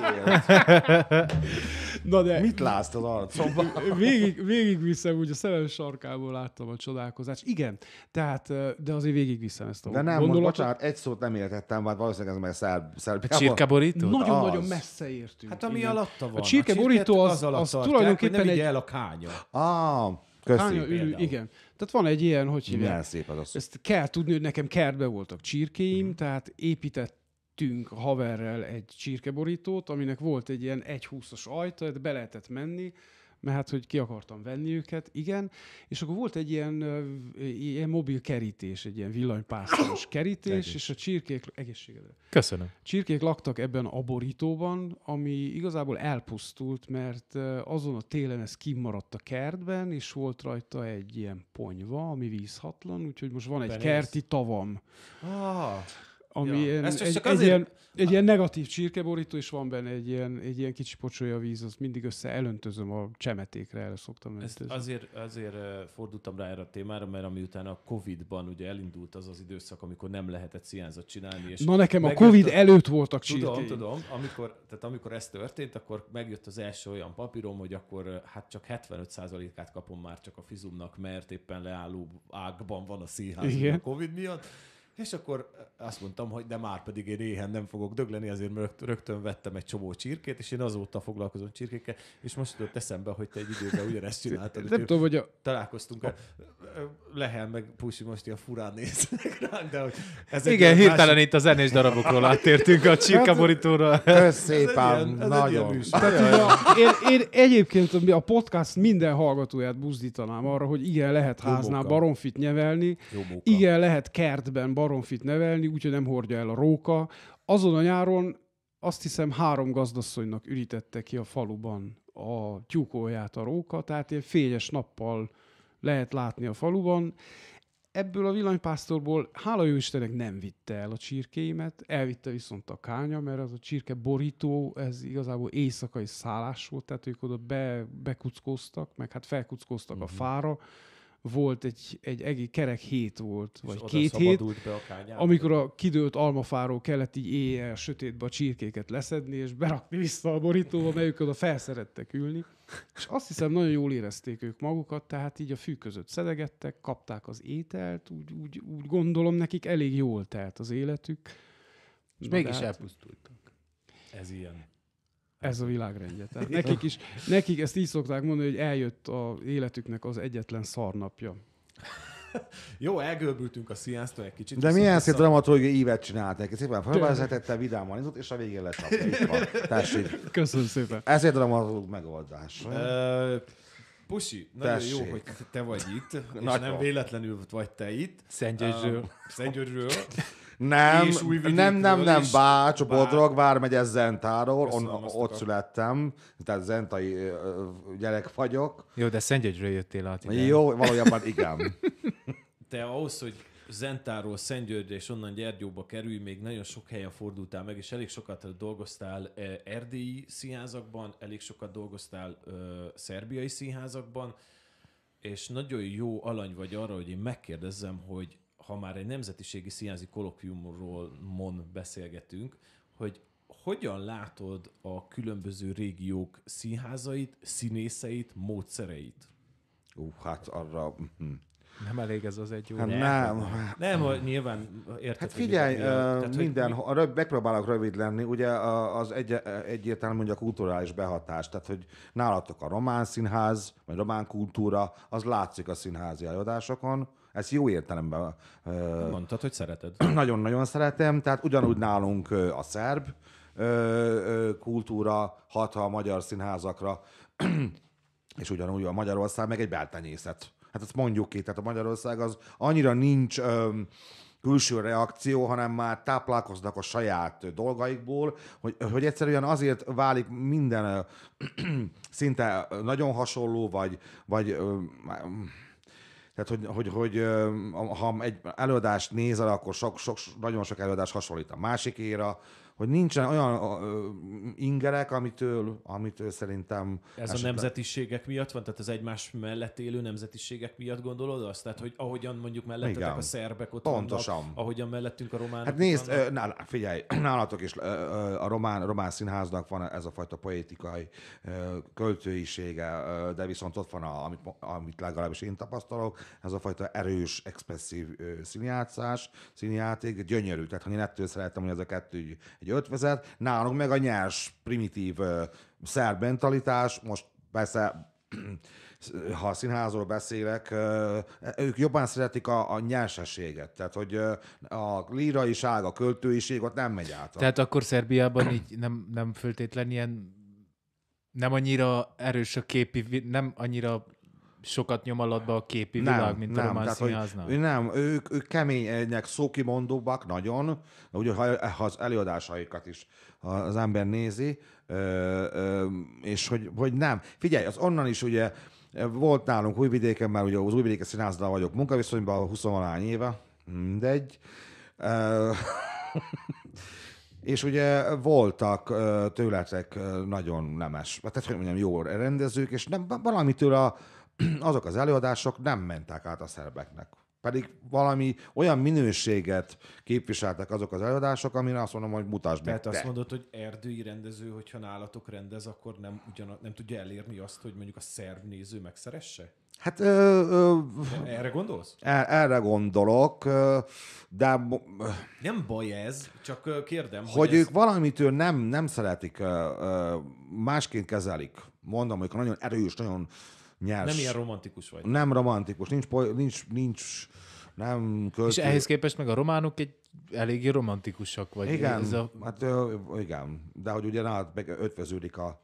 <laughs> Na de... Mit láztad arcomba? <laughs> végig, végig vissza, úgy a szemem sarkából láttam a csodálkozás? Igen, tehát, de azért végig vissza ezt a De nem, Mond, bocsánat, egy szót nem értettem, mert hát valószínűleg ez már szál, szál, Csirkeborító? Nagyon-nagyon messze értünk. Hát ami igen. alatta van. A csirkeborító az, az, alatt az tartják, tulajdonképpen hogy nem egy... el a kánya. Ah, köszönöm. Ül, igen. Tehát van egy ilyen, hogy hívják. Milyen szép az a Ezt kell tudni, hogy nekem kertbe voltak csirkéim, mm. tehát épített vittünk haverrel egy csirkeborítót, aminek volt egy ilyen 1,20-as ajta, be lehetett menni, mert hát, hogy ki akartam venni őket, igen. És akkor volt egy ilyen, ilyen mobil kerítés, egy ilyen villanypásztoros kerítés, Egész. és a csirkék... Egészségedre. Köszönöm. Csirkék laktak ebben a borítóban, ami igazából elpusztult, mert azon a télen ez kimaradt a kertben, és volt rajta egy ilyen ponyva, ami vízhatlan, úgyhogy most van egy Benéz. kerti tavam. Ah ami ja. ilyen, egy, csak egy, ilyen, egy ilyen negatív csirkeborító, és van benne egy ilyen, egy ilyen kicsi pocsolja víz, azt mindig össze elöntözöm a csemetékre, erre szoktam öntözni. Ezt azért, azért fordultam rá erre a témára, mert amiután a Covid-ban ugye elindult az az időszak, amikor nem lehetett sziánzat csinálni. És Na nekem a Covid a... előtt voltak csirkei. Tudom, tudom. Amikor, tehát amikor ez történt, akkor megjött az első olyan papírom, hogy akkor hát csak 75%-át kapom már csak a fizumnak, mert éppen leálló ágban van a színház a Covid miatt és akkor eh, azt mondtam, hogy de már pedig én éhen nem fogok dögleni, azért rögtön vettem egy csomó csirkét, és én azóta foglalkozom csirkékkel, és most jutott eszembe, hogy te egy időben ugyanezt <laughs> csináltad. Nem tudom, hogy a... Találkoztunk, a... Eh, Lehel meg Pusi most ilyen furán néznek ránk, de hogy... Ez Igen, hirtelen másik... itt a zenés darabokról áttértünk a <laughs> csirkaborítóra. ám, nagyon. Én, én egyébként a podcast minden hallgatóját buzdítanám arra, hogy igen, lehet háznál baromfit nyevelni, igen, lehet kertben baromfit nevelni, úgyhogy nem hordja el a róka. Azon a nyáron azt hiszem három gazdasszonynak ürítette ki a faluban a tyúkóját a róka, tehát ilyen fényes nappal lehet látni a faluban. Ebből a villanypásztorból, hála jó Istennek nem vitte el a csirkéimet, elvitte viszont a kánya, mert az a csirke borító, ez igazából éjszakai szállás volt, tehát ők oda be, bekuckóztak, meg hát felkuckóztak uh-huh. a mhm. fára, volt egy, egy egész kerek hét volt, és vagy két hét, a amikor a kidőlt almafáról kellett így éjjel sötétbe a csirkéket leszedni, és berakni vissza a borítóba, melyik oda felszerettek ülni. És azt hiszem, nagyon jól érezték ők magukat, tehát így a fű között szedegettek, kapták az ételt, úgy, úgy, úgy gondolom nekik elég jól telt az életük. És Na mégis hát... elpusztultak. Ez ilyen ez a világrendje. Tehát nekik is, nekik ezt így szokták mondani, hogy eljött a életüknek az egyetlen szarnapja. Jó, elgörbültünk a sziasztó egy kicsit. De milyen szép dramaturgia ívet csinált neki. Szépen felvezetette, vidáman indult, és a végén lecsapta. <laughs> Tessék. Köszönöm szépen. Ez egy dramaturg megoldás. Ö, Pusi, nagyon Tessék. jó, hogy te vagy itt, és nem véletlenül vagy te itt. Szentgyörgyről. Szentgyörgyről. Nem, nem, nem, nem, Bá, csoportról, Vármegy, ez Zentáról, on, ott születtem, tehát zentai gyerek vagyok. Jó, de Szentgyörgyről jöttél át Igen. Jó, valójában igen. <laughs> Te ahhoz, hogy Zentáról Szentgyörgyre és onnan Gyergyóba kerül, még nagyon sok helyen fordultál meg, és elég sokat dolgoztál erdélyi színházakban, elég sokat dolgoztál szerbiai színházakban, és nagyon jó alany vagy arra, hogy én megkérdezzem, hogy ha már egy nemzetiségi színházi kolokviumról mon beszélgetünk, hogy hogyan látod a különböző régiók színházait, színészeit, módszereit? Ú, uh, hát arra... Hm. Nem elég ez az egy jó... Hát nem. Nem, nem hogy nyilván érted. Hát figyelj, hogy, uh, tehát, minden, hogy... ha, megpróbálok rövid lenni, ugye az egy, egyértelmű, hogy a kulturális behatás, tehát hogy nálatok a román színház, vagy román kultúra, az látszik a színházi előadásokon, ezt jó értelemben... Mondtad, hogy szereted. <clears throat> Nagyon-nagyon szeretem, tehát ugyanúgy nálunk a szerb kultúra hat a magyar színházakra, <clears throat> és ugyanúgy a Magyarország meg egy beltenyészet. Hát ezt mondjuk ki, tehát a Magyarország az annyira nincs külső reakció, hanem már táplálkoznak a saját dolgaikból, hogy, hogy egyszerűen azért válik minden <clears throat> szinte nagyon hasonló, vagy, vagy tehát, hogy, hogy, hogy ha egy előadást nézel, akkor sok, sok, nagyon sok előadás hasonlít a másikéra, hogy nincsen olyan ö, ingerek, amitől, amitől szerintem... Ez esetleg... a nemzetiségek miatt van? Tehát az egymás mellett élő nemzetiségek miatt gondolod azt? Tehát, hogy ahogyan mondjuk mellettetek Igen. a szerbek ott Pontosan. vannak, ahogyan mellettünk a románok Hát nézd, vannak. figyelj, <clears throat> nálatok is a román, román színháznak van ez a fajta poétikai költőisége, de viszont ott van, a, amit, amit legalábbis én tapasztalok, ez a fajta erős, expresszív színjátszás, színjáték, gyönyörű. Tehát, ha én ettől szeretem, hogy ez a kettő egy ötvezet, nálunk meg a nyers, primitív szerb mentalitás, most persze <clears throat> ha a színházról beszélek, ők jobban szeretik a, a nyersességet, tehát hogy a líraiság, a költőiség ott nem megy át. Tehát akkor Szerbiában így nem, nem föltétlen ilyen nem annyira erős a képi, nem annyira sokat nyom be a képi nem, világ, mint nem, a román színháznak? Hogy, nem, ők, ők kemények, szókimondóbbak nagyon, ugye, ha, ha az előadásaikat is ha az ember nézi, ö, ö, és hogy, hogy nem. Figyelj, az onnan is ugye volt nálunk Újvidéken, már ugye az újvidéken színházdal vagyok munkaviszonyban 20 valány éve, mindegy. Ö, <laughs> És ugye voltak tőletek nagyon nemes, tehát hogy mondjam, jó rendezők, és nem valamitől a, <clears throat> azok az előadások nem mentek át a szerbeknek. Pedig valami olyan minőséget képviseltek azok az előadások, amire azt mondom, hogy mutasd Tehát meg azt mondod, hogy erdői rendező, hogyha nálatok rendez, akkor nem, ugyan, nem tudja elérni azt, hogy mondjuk a szerb néző megszeresse? Hát ö, ö, erre gondolsz? Er, erre gondolok, de nem baj ez, csak kérdem. Hogy, hogy ők ez... valamitől nem nem szeretik, másként kezelik. Mondom, hogy nagyon erős, nagyon nyers. Nem ilyen romantikus vagy. Nem romantikus, nincs, nincs, nincs nem költő. És ehhez képest meg a románok egy eléggé romantikusak vagy. Igen, ez a... hát ö, igen, de hogy ugye nálad hát ötvöződik a,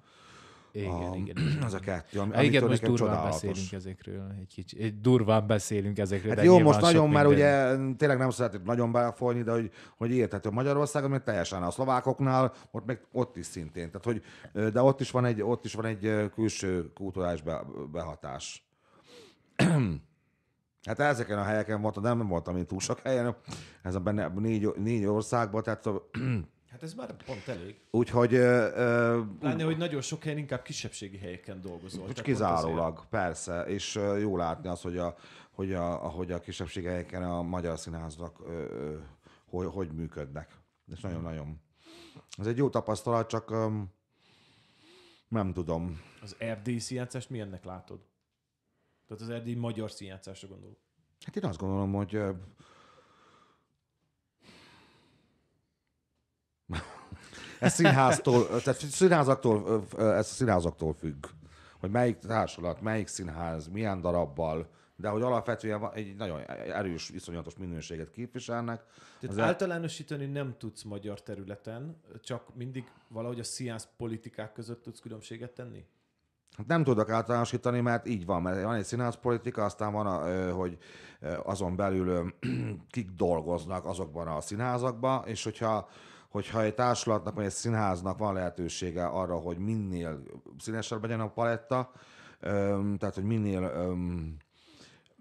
igen, a, igen. <clears throat> Az a kettő, ami, hát igen, most durván csodálatos. beszélünk ezekről egy kicsi Egy durván beszélünk ezekről. Hát jó, most nagyon már minden... ugye mm, tényleg nem szeretnék nagyon belefolyni, de hogy, hogy érthető Magyarországon, mert teljesen a szlovákoknál, ott meg ott is szintén. Tehát, hogy, de ott is van egy, ott is van egy külső kulturális be, behatás. <clears throat> Hát ezeken a helyeken voltam, nem, nem voltam én túl sok helyen, ez a benne négy, négy országban, tehát szóval- <clears throat> Hát ez már pont elég. Úgyhogy... Ö, Láne, hogy nagyon sok helyen inkább kisebbségi helyeken dolgozol. Úgy kizárólag, azért... persze. És jó látni az, hogy a, hogy a, ahogy a kisebbségi helyeken a magyar színházak uh, hogy, hogy működnek. És nagyon-nagyon... Ez egy jó tapasztalat, csak um, nem tudom. Az erdélyi színjátszást milyennek látod? Tehát az erdélyi magyar színjátszásra gondolok. Hát én azt gondolom, hogy Ez színháztól, tehát színházaktól, ez a színházaktól függ, hogy melyik társulat, melyik színház, milyen darabbal, de hogy alapvetően egy nagyon erős, iszonyatos minőséget képviselnek. Tehát Azért... általánosítani nem tudsz magyar területen, csak mindig valahogy a színház politikák között tudsz különbséget tenni? Hát nem tudok általánosítani, mert így van, mert van egy színházpolitika, aztán van, a, hogy azon belül <clears throat> kik dolgoznak azokban a színházakban, és hogyha hogyha egy társulatnak vagy egy színháznak van lehetősége arra, hogy minél színesebb legyen a paletta, tehát hogy minél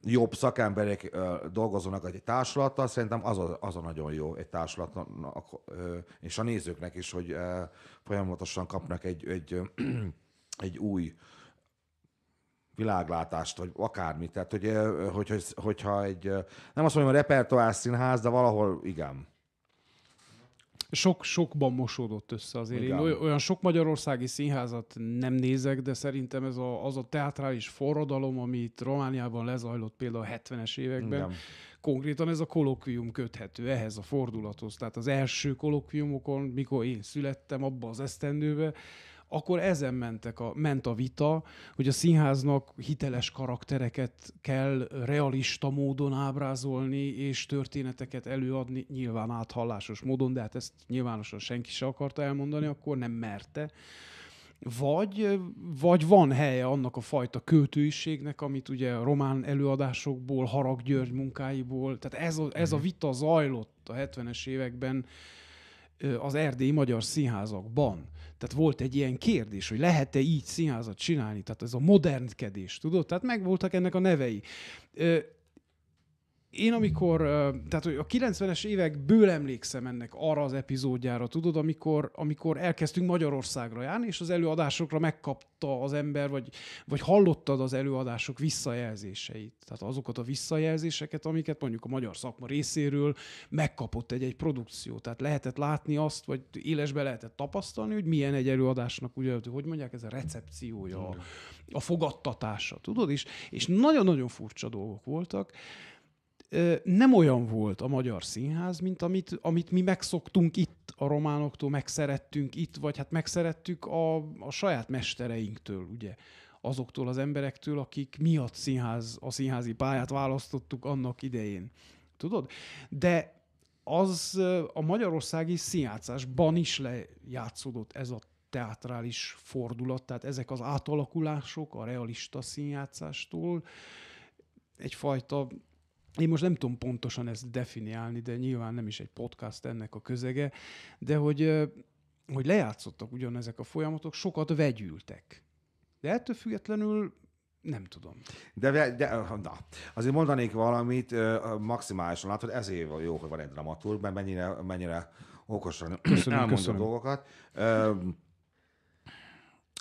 jobb szakemberek dolgoznak egy társulattal, szerintem az a, az a nagyon jó egy társulatnak, és a nézőknek is, hogy folyamatosan kapnak egy, egy, <clears throat> egy új világlátást, vagy akármit. Tehát, hogy, hogy, hogyha egy, nem azt mondom, a repertoár színház, de valahol igen sok, sokban mosódott össze azért. Igen. Én olyan sok magyarországi színházat nem nézek, de szerintem ez a, az a teatrális forradalom, amit Romániában lezajlott például a 70-es években, Igen. konkrétan ez a kolokvium köthető ehhez a fordulathoz. Tehát az első kolokviumokon, mikor én születtem abba az esztendőbe, akkor ezen mentek a, ment a vita, hogy a színháznak hiteles karaktereket kell realista módon ábrázolni, és történeteket előadni, nyilván áthallásos módon, de hát ezt nyilvánosan senki se akarta elmondani, akkor nem merte vagy, vagy van helye annak a fajta költőiségnek, amit ugye a román előadásokból, Harag György munkáiból, tehát ez a, ez a mhm. vita zajlott a 70-es években az erdélyi magyar színházakban. Tehát volt egy ilyen kérdés, hogy lehet-e így színházat csinálni, tehát ez a modernkedés, tudod? Tehát megvoltak ennek a nevei én amikor, tehát a 90-es évek emlékszem ennek arra az epizódjára, tudod, amikor, amikor elkezdtünk Magyarországra járni, és az előadásokra megkapta az ember, vagy, vagy hallottad az előadások visszajelzéseit. Tehát azokat a visszajelzéseket, amiket mondjuk a magyar szakma részéről megkapott egy-egy produkció. Tehát lehetett látni azt, vagy élesbe lehetett tapasztalni, hogy milyen egy előadásnak, ugye, hogy mondják, ez a recepciója, a fogadtatása, tudod? És, és nagyon-nagyon furcsa dolgok voltak nem olyan volt a magyar színház, mint amit, amit mi megszoktunk itt a románoktól, megszerettünk itt, vagy hát megszerettük a, a saját mestereinktől, ugye azoktól az emberektől, akik miatt színház, a színházi pályát választottuk annak idején. Tudod? De az a magyarországi színjátszásban is lejátszódott ez a teatrális fordulat, tehát ezek az átalakulások a realista színjátszástól egyfajta én most nem tudom pontosan ezt definiálni, de nyilván nem is egy podcast ennek a közege, de hogy, hogy lejátszottak ugyanezek a folyamatok, sokat vegyültek. De ettől függetlenül nem tudom. De, de na, azért mondanék valamit maximálisan, látod, ezért jó, hogy van egy dramaturg, mert mennyire, mennyire okosan köszönöm, elmondja köszönöm. dolgokat.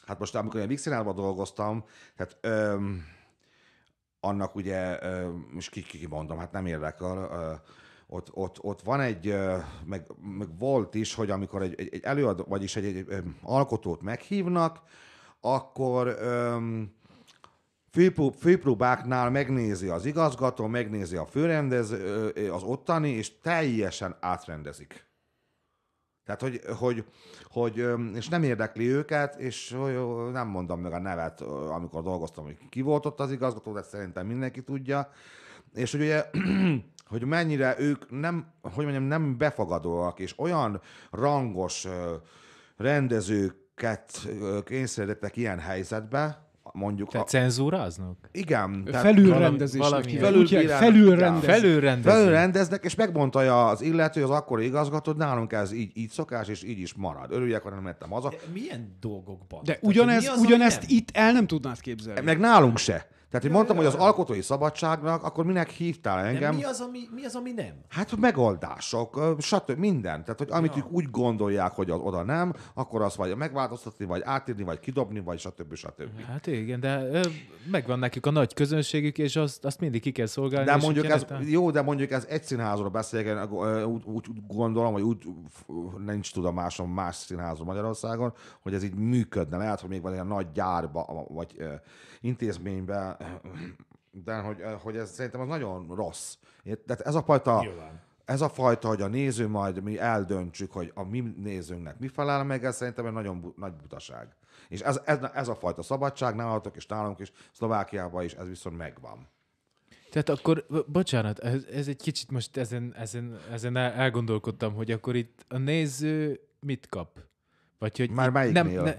Hát most, amikor én Vixinálban dolgoztam, tehát annak ugye, most ki, ki mondom, hát nem érdekel, ott, ott, ott van egy, meg, meg volt is, hogy amikor egy, egy előadó, vagyis egy, egy, egy alkotót meghívnak, akkor főpróbáknál megnézi az igazgató, megnézi a főrendező az ottani, és teljesen átrendezik. Tehát, hogy, hogy, hogy, és nem érdekli őket, és hogy nem mondom meg a nevet, amikor dolgoztam, hogy ki volt ott az igazgató, de szerintem mindenki tudja. És hogy ugye, <clears throat> hogy mennyire ők nem, hogy mondjam, nem befogadóak, és olyan rangos rendezőket kényszerítettek ilyen helyzetbe, mondjuk. Tehát a... cenzúráznak? Igen. Tehát Felülrendezés. Valami, felül, felülrendeznek. Felülrendeznek. felülrendeznek, és megmondta az illető, az akkori igazgató, hogy nálunk ez így, így szokás, és így is marad. Örüljek, ha nem ettem haza. De milyen dolgokban? De ugyanez, az, ugyanezt itt el nem tudnád képzelni. Meg nálunk se. Tehát, hogy mondtam, hogy az alkotói szabadságnak, akkor minek hívtál engem? De mi az, ami, mi az, ami nem? Hát megoldások, stb. minden. Tehát, hogy amit ja. ők úgy gondolják, hogy az oda nem, akkor azt vagy megváltoztatni, vagy átírni, vagy kidobni, vagy stb. stb. Hát igen, de ö, megvan nekik a nagy közönségük, és azt, azt mindig ki kell szolgálni. De mondjuk ez, jó, de mondjuk ez egy színházról beszélek, úgy, úgy gondolom, hogy úgy nincs tudomásom más színházról Magyarországon, hogy ez így működne. Lehet, hogy még van ilyen nagy gyárba, vagy intézményben de hogy, eh, hogy ez szerintem az nagyon rossz. de ez a fajta... Nyilván ez a fajta, hogy a néző majd mi eldöntsük, hogy a mi nézőnknek mi felel meg, ez szerintem egy nagyon bu- nagy butaság. És ez, ez, ez a fajta szabadság nálatok és nálunk is, Szlovákiában is, ez viszont megvan. Tehát akkor, bocsánat, ez, ez egy kicsit most ezen, ezen, ezen elgondolkodtam, hogy akkor itt a néző mit kap? Vagy hogy Már melyik Nem, ne,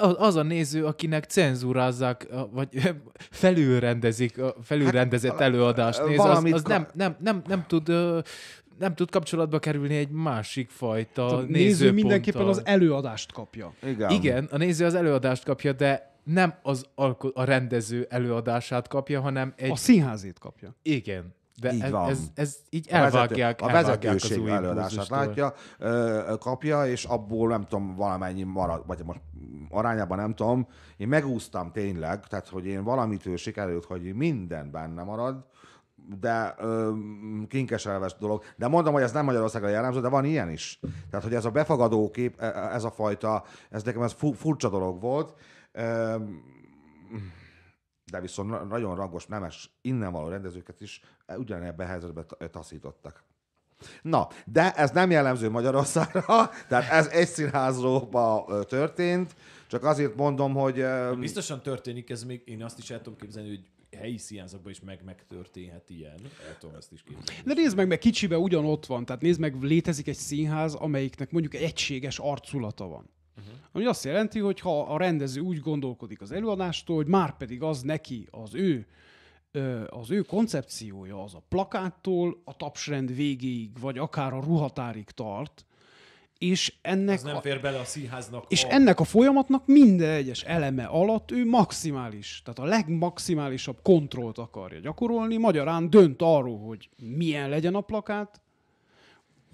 az a néző, akinek cenzúrázzák, vagy <laughs> felülrendezik, felülrendezett hát, előadást néz, az, az nem, nem, nem, nem tud nem tud kapcsolatba kerülni egy másik fajta A néző nézőponttal. mindenképpen az előadást kapja. Igen. Igen, a néző az előadást kapja, de nem az a rendező előadását kapja, hanem egy... A színházét kapja. Igen. De így ez, van. Ez, ez így elvágják, a, vezető, elvágják a vezetőség előadását látja, kapja, és abból nem tudom, valamennyi marad, vagy most arányában nem tudom. Én megúsztam tényleg, tehát hogy én valamitől sikerült, hogy minden benne marad, de kinkeselves dolog. De mondom, hogy ez nem Magyarországra jellemző, de van ilyen is. Tehát, hogy ez a befogadó kép, e, e, ez a fajta, ez nekem ez furcsa dolog volt. Ö, de viszont nagyon rangos, nemes, innen való rendezőket is e, ugyanebben helyzetben helyzetbe taszítottak. Na, de ez nem jellemző Magyarországra, <laughs> tehát ez egy színházróba történt, csak azért mondom, hogy... biztosan történik ez még, én azt is el tudom képzelni, hogy helyi színházakban is meg megtörténhet ilyen. El tudom ezt is képzelni. De nézd meg, mert kicsibe ugyanott van. Tehát nézd meg, létezik egy színház, amelyiknek mondjuk egységes arculata van. Uh-huh. Ami azt jelenti, hogy ha a rendező úgy gondolkodik az előadástól, hogy már pedig az neki, az ő az ő koncepciója az a plakáttól a tapsrend végéig, vagy akár a ruhatárig tart, és ennek az nem fér bele a színháznak. És a... ennek a folyamatnak minden egyes eleme alatt ő maximális, tehát a legmaximálisabb kontrollt akarja gyakorolni, magyarán dönt arról, hogy milyen legyen a plakát,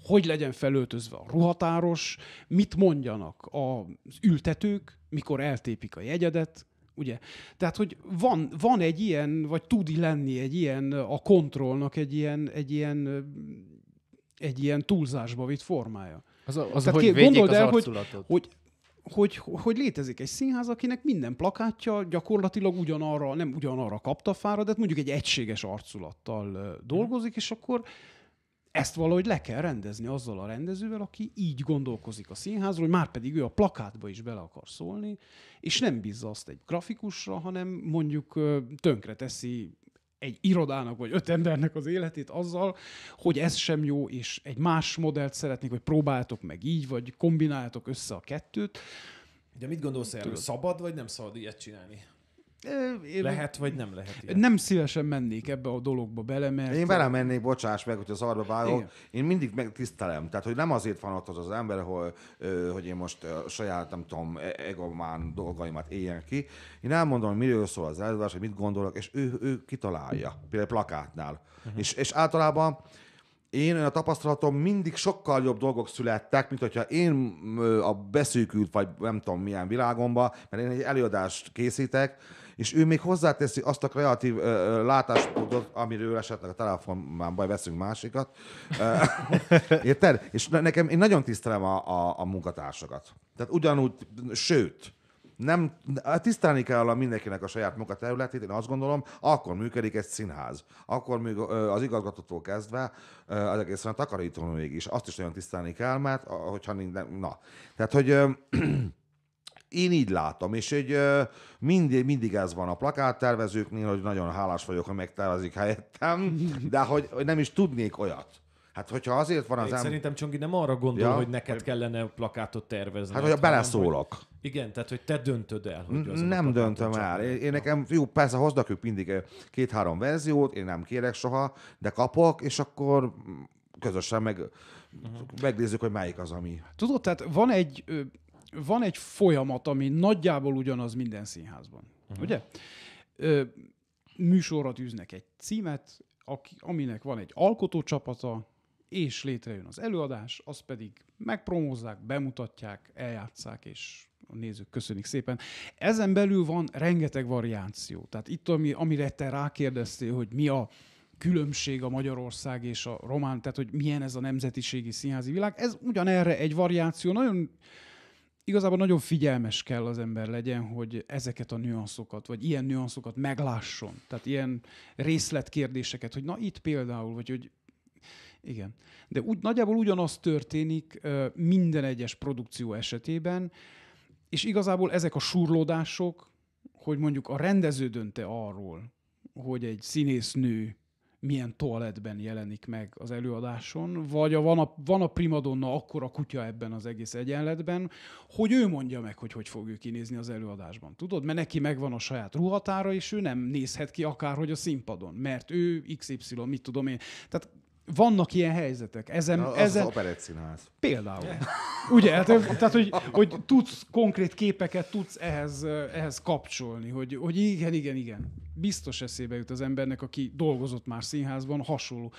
hogy legyen felöltözve a ruhatáros, mit mondjanak az ültetők, mikor eltépik a jegyedet, ugye? Tehát, hogy van, van egy ilyen, vagy tud lenni egy ilyen, a kontrollnak egy ilyen, egy ilyen, egy ilyen túlzásba vitt formája. Az, a, az Tehát hogy két, gondold az el, hogy, hogy hogy, hogy létezik egy színház, akinek minden plakátja gyakorlatilag ugyanarra, nem ugyanarra kapta de mondjuk egy egységes arculattal dolgozik, és akkor ezt valahogy le kell rendezni azzal a rendezővel, aki így gondolkozik a színházról, hogy már pedig ő a plakátba is bele akar szólni, és nem bízza azt egy grafikusra, hanem mondjuk tönkre teszi egy irodának vagy öt embernek az életét azzal, hogy ez sem jó, és egy más modellt szeretnék, hogy próbáltok meg így, vagy kombináltok össze a kettőt. De mit gondolsz erről? Szabad vagy nem szabad ilyet csinálni? Lehet, vagy nem lehet ilyen. Nem szívesen mennék ebbe a dologba bele, mert... Én vele mennék, bocsáss meg, hogy az arba vágok. Én mindig megtisztelem. Tehát, hogy nem azért van ott az az ember, hogy, hogy én most saját, nem tudom, e- egomán dolgaimat éljen ki. Én elmondom, hogy miről szól az előadás, hogy mit gondolok, és ő, ő kitalálja. Például plakátnál. Uh-huh. És, és általában én a tapasztalatom mindig sokkal jobb dolgok születtek, mint hogyha én a beszűkült, vagy nem tudom milyen világomba, mert én egy előadást készítek, és ő még hozzáteszi azt a kreatív ö, látásmódot, amiről esetleg a telefonban baj veszünk másikat. <laughs> Érted? És nekem, én nagyon tisztelem a, a, a munkatársakat. Tehát ugyanúgy, sőt, nem, tisztelni kell a mindenkinek a saját munkaterületét, én azt gondolom, akkor működik egy színház. Akkor még az igazgatótól kezdve az egészen a takarítónőig is. Azt is nagyon tisztelni kell, mert hogyha minden, na. Tehát, hogy <clears throat> Én így látom, és egy, mindig, mindig ez van a plakáttervezőknél, hogy nagyon hálás vagyok, ha megtervezik helyettem, <laughs> de hogy, hogy nem is tudnék olyat. Hát, hogyha azért van az ember... Szerintem Csongi nem arra gondol, ja, hogy neked kellene plakátot tervezni. Hát, hogyha beleszólok. Hogy... Igen, tehát, hogy te döntöd el. Hogy nem döntöm el. Én, én nekem, jó, persze hoznak ők mindig két-három verziót, én nem kérek soha, de kapok, és akkor közösen meg, uh-huh. megnézzük, hogy melyik az, ami... Tudod, tehát van egy van egy folyamat, ami nagyjából ugyanaz minden színházban. Uh-huh. Ugye? Ö, műsorra tűznek egy címet, aki, aminek van egy alkotócsapata, és létrejön az előadás, azt pedig megpromózzák, bemutatják, eljátszák, és a nézők köszönik szépen. Ezen belül van rengeteg variáció. Tehát itt, ami, amire te rákérdeztél, hogy mi a különbség a Magyarország és a román, tehát hogy milyen ez a nemzetiségi színházi világ, ez ugyanerre egy variáció. Nagyon igazából nagyon figyelmes kell az ember legyen, hogy ezeket a nüanszokat, vagy ilyen nüanszokat meglásson. Tehát ilyen részletkérdéseket, hogy na itt például, vagy hogy igen. De úgy, nagyjából ugyanaz történik minden egyes produkció esetében, és igazából ezek a surlódások, hogy mondjuk a rendező dönte arról, hogy egy színésznő milyen toaletben jelenik meg az előadáson, vagy a van, a, van a primadonna akkor a kutya ebben az egész egyenletben, hogy ő mondja meg, hogy hogy fog ő kinézni az előadásban. Tudod? Mert neki megvan a saját ruhatára, és ő nem nézhet ki akárhogy a színpadon, mert ő XY, mit tudom én. Tehát vannak ilyen helyzetek. Ezen, az ezen... az operett színház. Például. Yeah. Ugye, hát, tehát hogy, hogy tudsz konkrét képeket, tudsz ehhez, ehhez kapcsolni, hogy, hogy igen, igen, igen. Biztos eszébe jut az embernek, aki dolgozott már színházban, hasonló.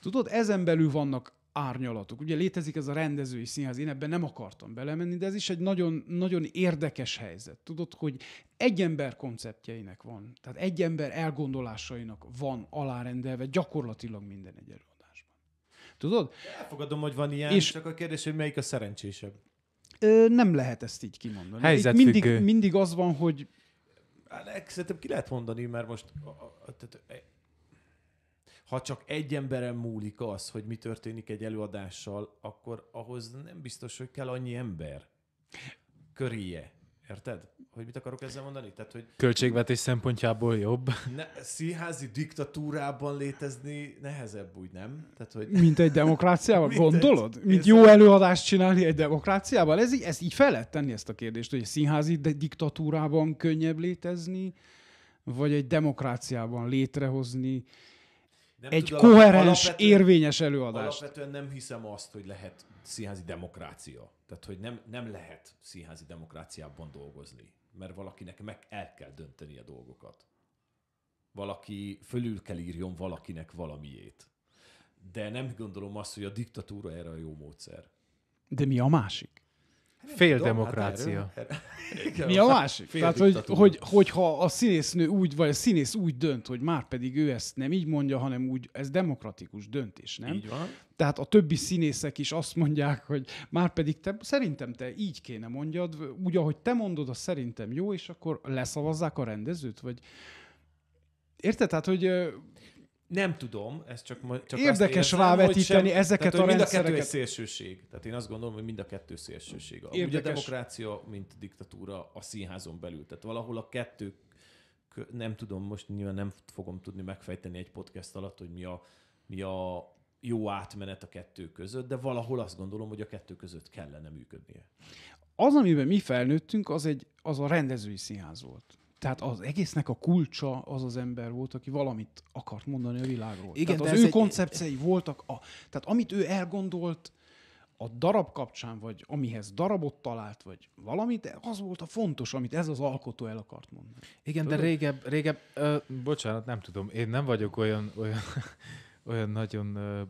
Tudod, ezen belül vannak árnyalatok. Ugye létezik ez a rendezői színház, én ebben nem akartam belemenni, de ez is egy nagyon, nagyon érdekes helyzet. Tudod, hogy egy ember konceptjeinek van, tehát egy ember elgondolásainak van alárendelve gyakorlatilag minden egyelőre. Tudod? Elfogadom, hogy van ilyen, és csak a kérdés, hogy melyik a szerencsésebb. Ö, nem lehet ezt így kimondani. Itt mindig, mindig az van, hogy... Hát, szerintem ki lehet mondani, mert most... E, ha csak egy emberen múlik az, hogy mi történik egy előadással, akkor ahhoz nem biztos, hogy kell annyi ember köréje. Érted? hogy mit akarok ezzel mondani? Tehát, hogy Költségvetés szempontjából jobb. Ne, színházi diktatúrában létezni nehezebb úgy, nem? Tehát, hogy... Mint egy demokráciában, <laughs> Mint gondolod? Egy... Mint jó előadást csinálni egy demokráciában? Ez így, ez így fel lehet tenni ezt a kérdést, hogy színházi diktatúrában könnyebb létezni, vagy egy demokráciában létrehozni nem egy tudom, koherens, érvényes előadást. Alapvetően nem hiszem azt, hogy lehet színházi demokrácia. Tehát, hogy nem, nem lehet színházi demokráciában dolgozni mert valakinek meg el kell dönteni a dolgokat. Valaki fölül kell írjon valakinek valamiét. De nem gondolom azt, hogy a diktatúra erre a jó módszer. De mi a másik? Fél demokrácia. <laughs> Mi a másik? Fél Tehát, hogy, hogy, hogyha a színésznő úgy, vagy a színész úgy dönt, hogy már pedig ő ezt nem így mondja, hanem úgy, ez demokratikus döntés, nem? Így van. Tehát a többi színészek is azt mondják, hogy már pedig te, szerintem te így kéne mondjad, úgy, ahogy te mondod, az szerintem jó, és akkor leszavazzák a rendezőt, vagy... Érted? Tehát, hogy... Nem tudom, ez csak, csak Érdekes érzem, rávetíteni sem, ezeket tehát, a mind rendszereket. Mind a kettő egy szélsőség. Tehát én azt gondolom, hogy mind a kettő szélsőség. A, Ugye a demokrácia, mint a diktatúra a színházon belül. Tehát valahol a kettő, nem tudom, most nyilván nem fogom tudni megfejteni egy podcast alatt, hogy mi a, mi a jó átmenet a kettő között, de valahol azt gondolom, hogy a kettő között kellene működnie. Az, amiben mi felnőttünk, az, egy, az a rendezői színház volt. Tehát az egésznek a kulcsa az az ember volt, aki valamit akart mondani a világról. Igen, tehát az ő egy... koncepciói voltak, a, tehát amit ő elgondolt a darab kapcsán, vagy amihez darabot talált, vagy valamit, az volt a fontos, amit ez az alkotó el akart mondani. Igen, Tudod? de régebb, régebb, ö, bocsánat, nem tudom, én nem vagyok olyan, olyan, <laughs> olyan nagyon ö,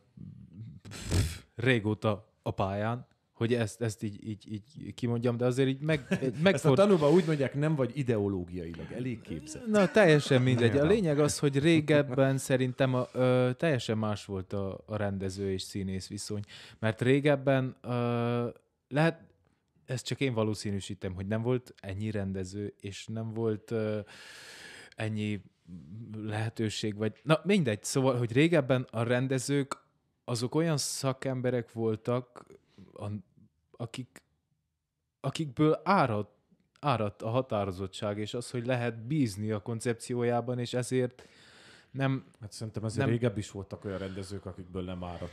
pff, régóta a pályán, hogy ezt, ezt így, így, így kimondjam, de azért így meg, <laughs> megfordul. Ezt a tanulva úgy mondják, nem vagy ideológiailag elég képzett. Na, teljesen mindegy. A lényeg az, hogy régebben szerintem a, ö, teljesen más volt a, a rendező és színész viszony, mert régebben ö, lehet, ezt csak én valószínűsítem, hogy nem volt ennyi rendező, és nem volt ö, ennyi lehetőség, vagy... Na, mindegy. Szóval, hogy régebben a rendezők azok olyan szakemberek voltak, akik, akikből árad, árad a határozottság, és az, hogy lehet bízni a koncepciójában, és ezért nem... Hát szerintem azért nem... régebb is voltak olyan rendezők, akikből nem áradt.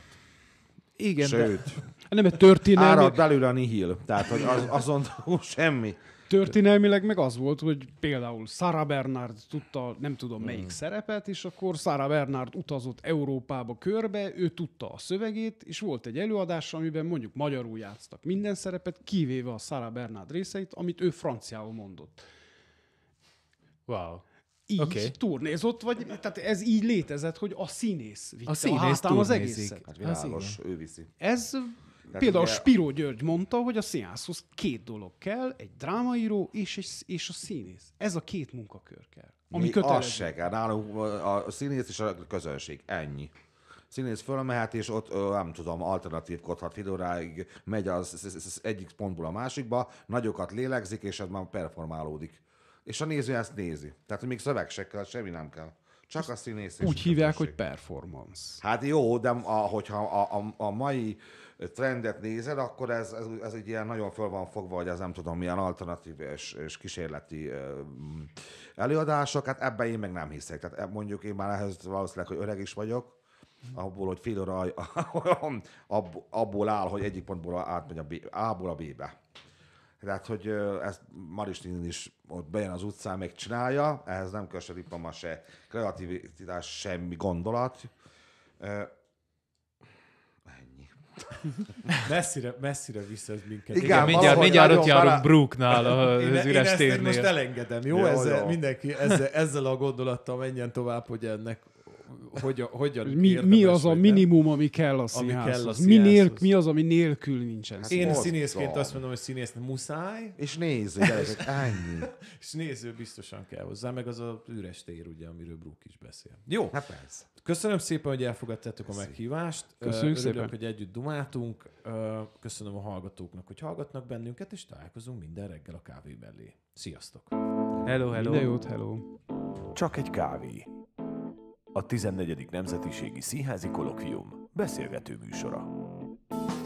Igen, Sőt. De... Nem, egy történelmi... Árad belül a nihil. Tehát az, azon <laughs> semmi. Történelmileg meg az volt, hogy például Sara Bernard tudta nem tudom melyik mm. szerepet, és akkor Sara Bernard utazott Európába körbe, ő tudta a szövegét, és volt egy előadás, amiben mondjuk magyarul játsztak minden szerepet, kivéve a Sara Bernard részeit, amit ő franciául mondott. Wow így okay. turnézott, vagy tehát ez így létezett, hogy a színész vitte a, színész a hátán turnézik. az egészet. Hát, hát világos, ő viszi. Ez tehát Például ugye... Spiro György mondta, hogy a színházhoz két dolog kell, egy drámaíró és, egy, és a színész. Ez a két munkakör kell. Ami Mi kötelező. Az se kell. Hát nálunk a színész és a közönség. Ennyi színész fölmehet, és ott, ö, nem tudom, alternatív kodhat fidoráig megy az, az, az egyik pontból a másikba, nagyokat lélegzik, és ez már performálódik. És a néző ezt nézi. Tehát, hogy még szöveg se kell, semmi nem kell. Csak a színész. Úgy hívják, hogy performance. Hát jó, de a, hogyha a, a, a mai trendet nézed, akkor ez, ez, ez egy ilyen nagyon föl van fogva, hogy ez nem tudom milyen alternatív és, és kísérleti előadások, hát ebben én meg nem hiszek. Tehát e, mondjuk én már ehhez valószínűleg, hogy öreg is vagyok, abból, hogy fél óra <laughs> abból áll, hogy egyik pontból átmegy a B, A-ból a B-be. Tehát, hogy ezt Marisnin is ott bejön az utcán, meg csinálja, ehhez nem kell se diploma, se kreativitás, semmi gondolat. Ennyi. <laughs> messzire, messzire visz ez minket. Igen, Igen mindjárt, mindjárt ott járunk bará... Brooknál az <laughs> én, üres én ezt térnél. most elengedem, jó? jó, ezzel, jó. Mindenki ezzel, ezzel a gondolattal menjen tovább, hogy ennek hogyan, hogyan mi, mi az a minimum, ami kell a színházhoz? Ami kell a színházhoz. Mi, nélkül, mi az, ami nélkül nincsen hát Én színészként azt mondom, hogy színészt muszáj. És néző, gyerekek, ennyi. <laughs> és néző biztosan kell hozzá, meg az a üres tér, ugye, amiről Brook is beszél. Jó. Hát Köszönöm szépen, hogy elfogadtátok a meghívást. Köszönjük Örülök, szépen. hogy együtt dumáltunk. Köszönöm a hallgatóknak, hogy hallgatnak bennünket, és találkozunk minden reggel a kávé mellé. Sziasztok! Hello, hello! Minden jót, hello! Csak egy kávé a 14. Nemzetiségi Színházi Kolokvium beszélgető műsora.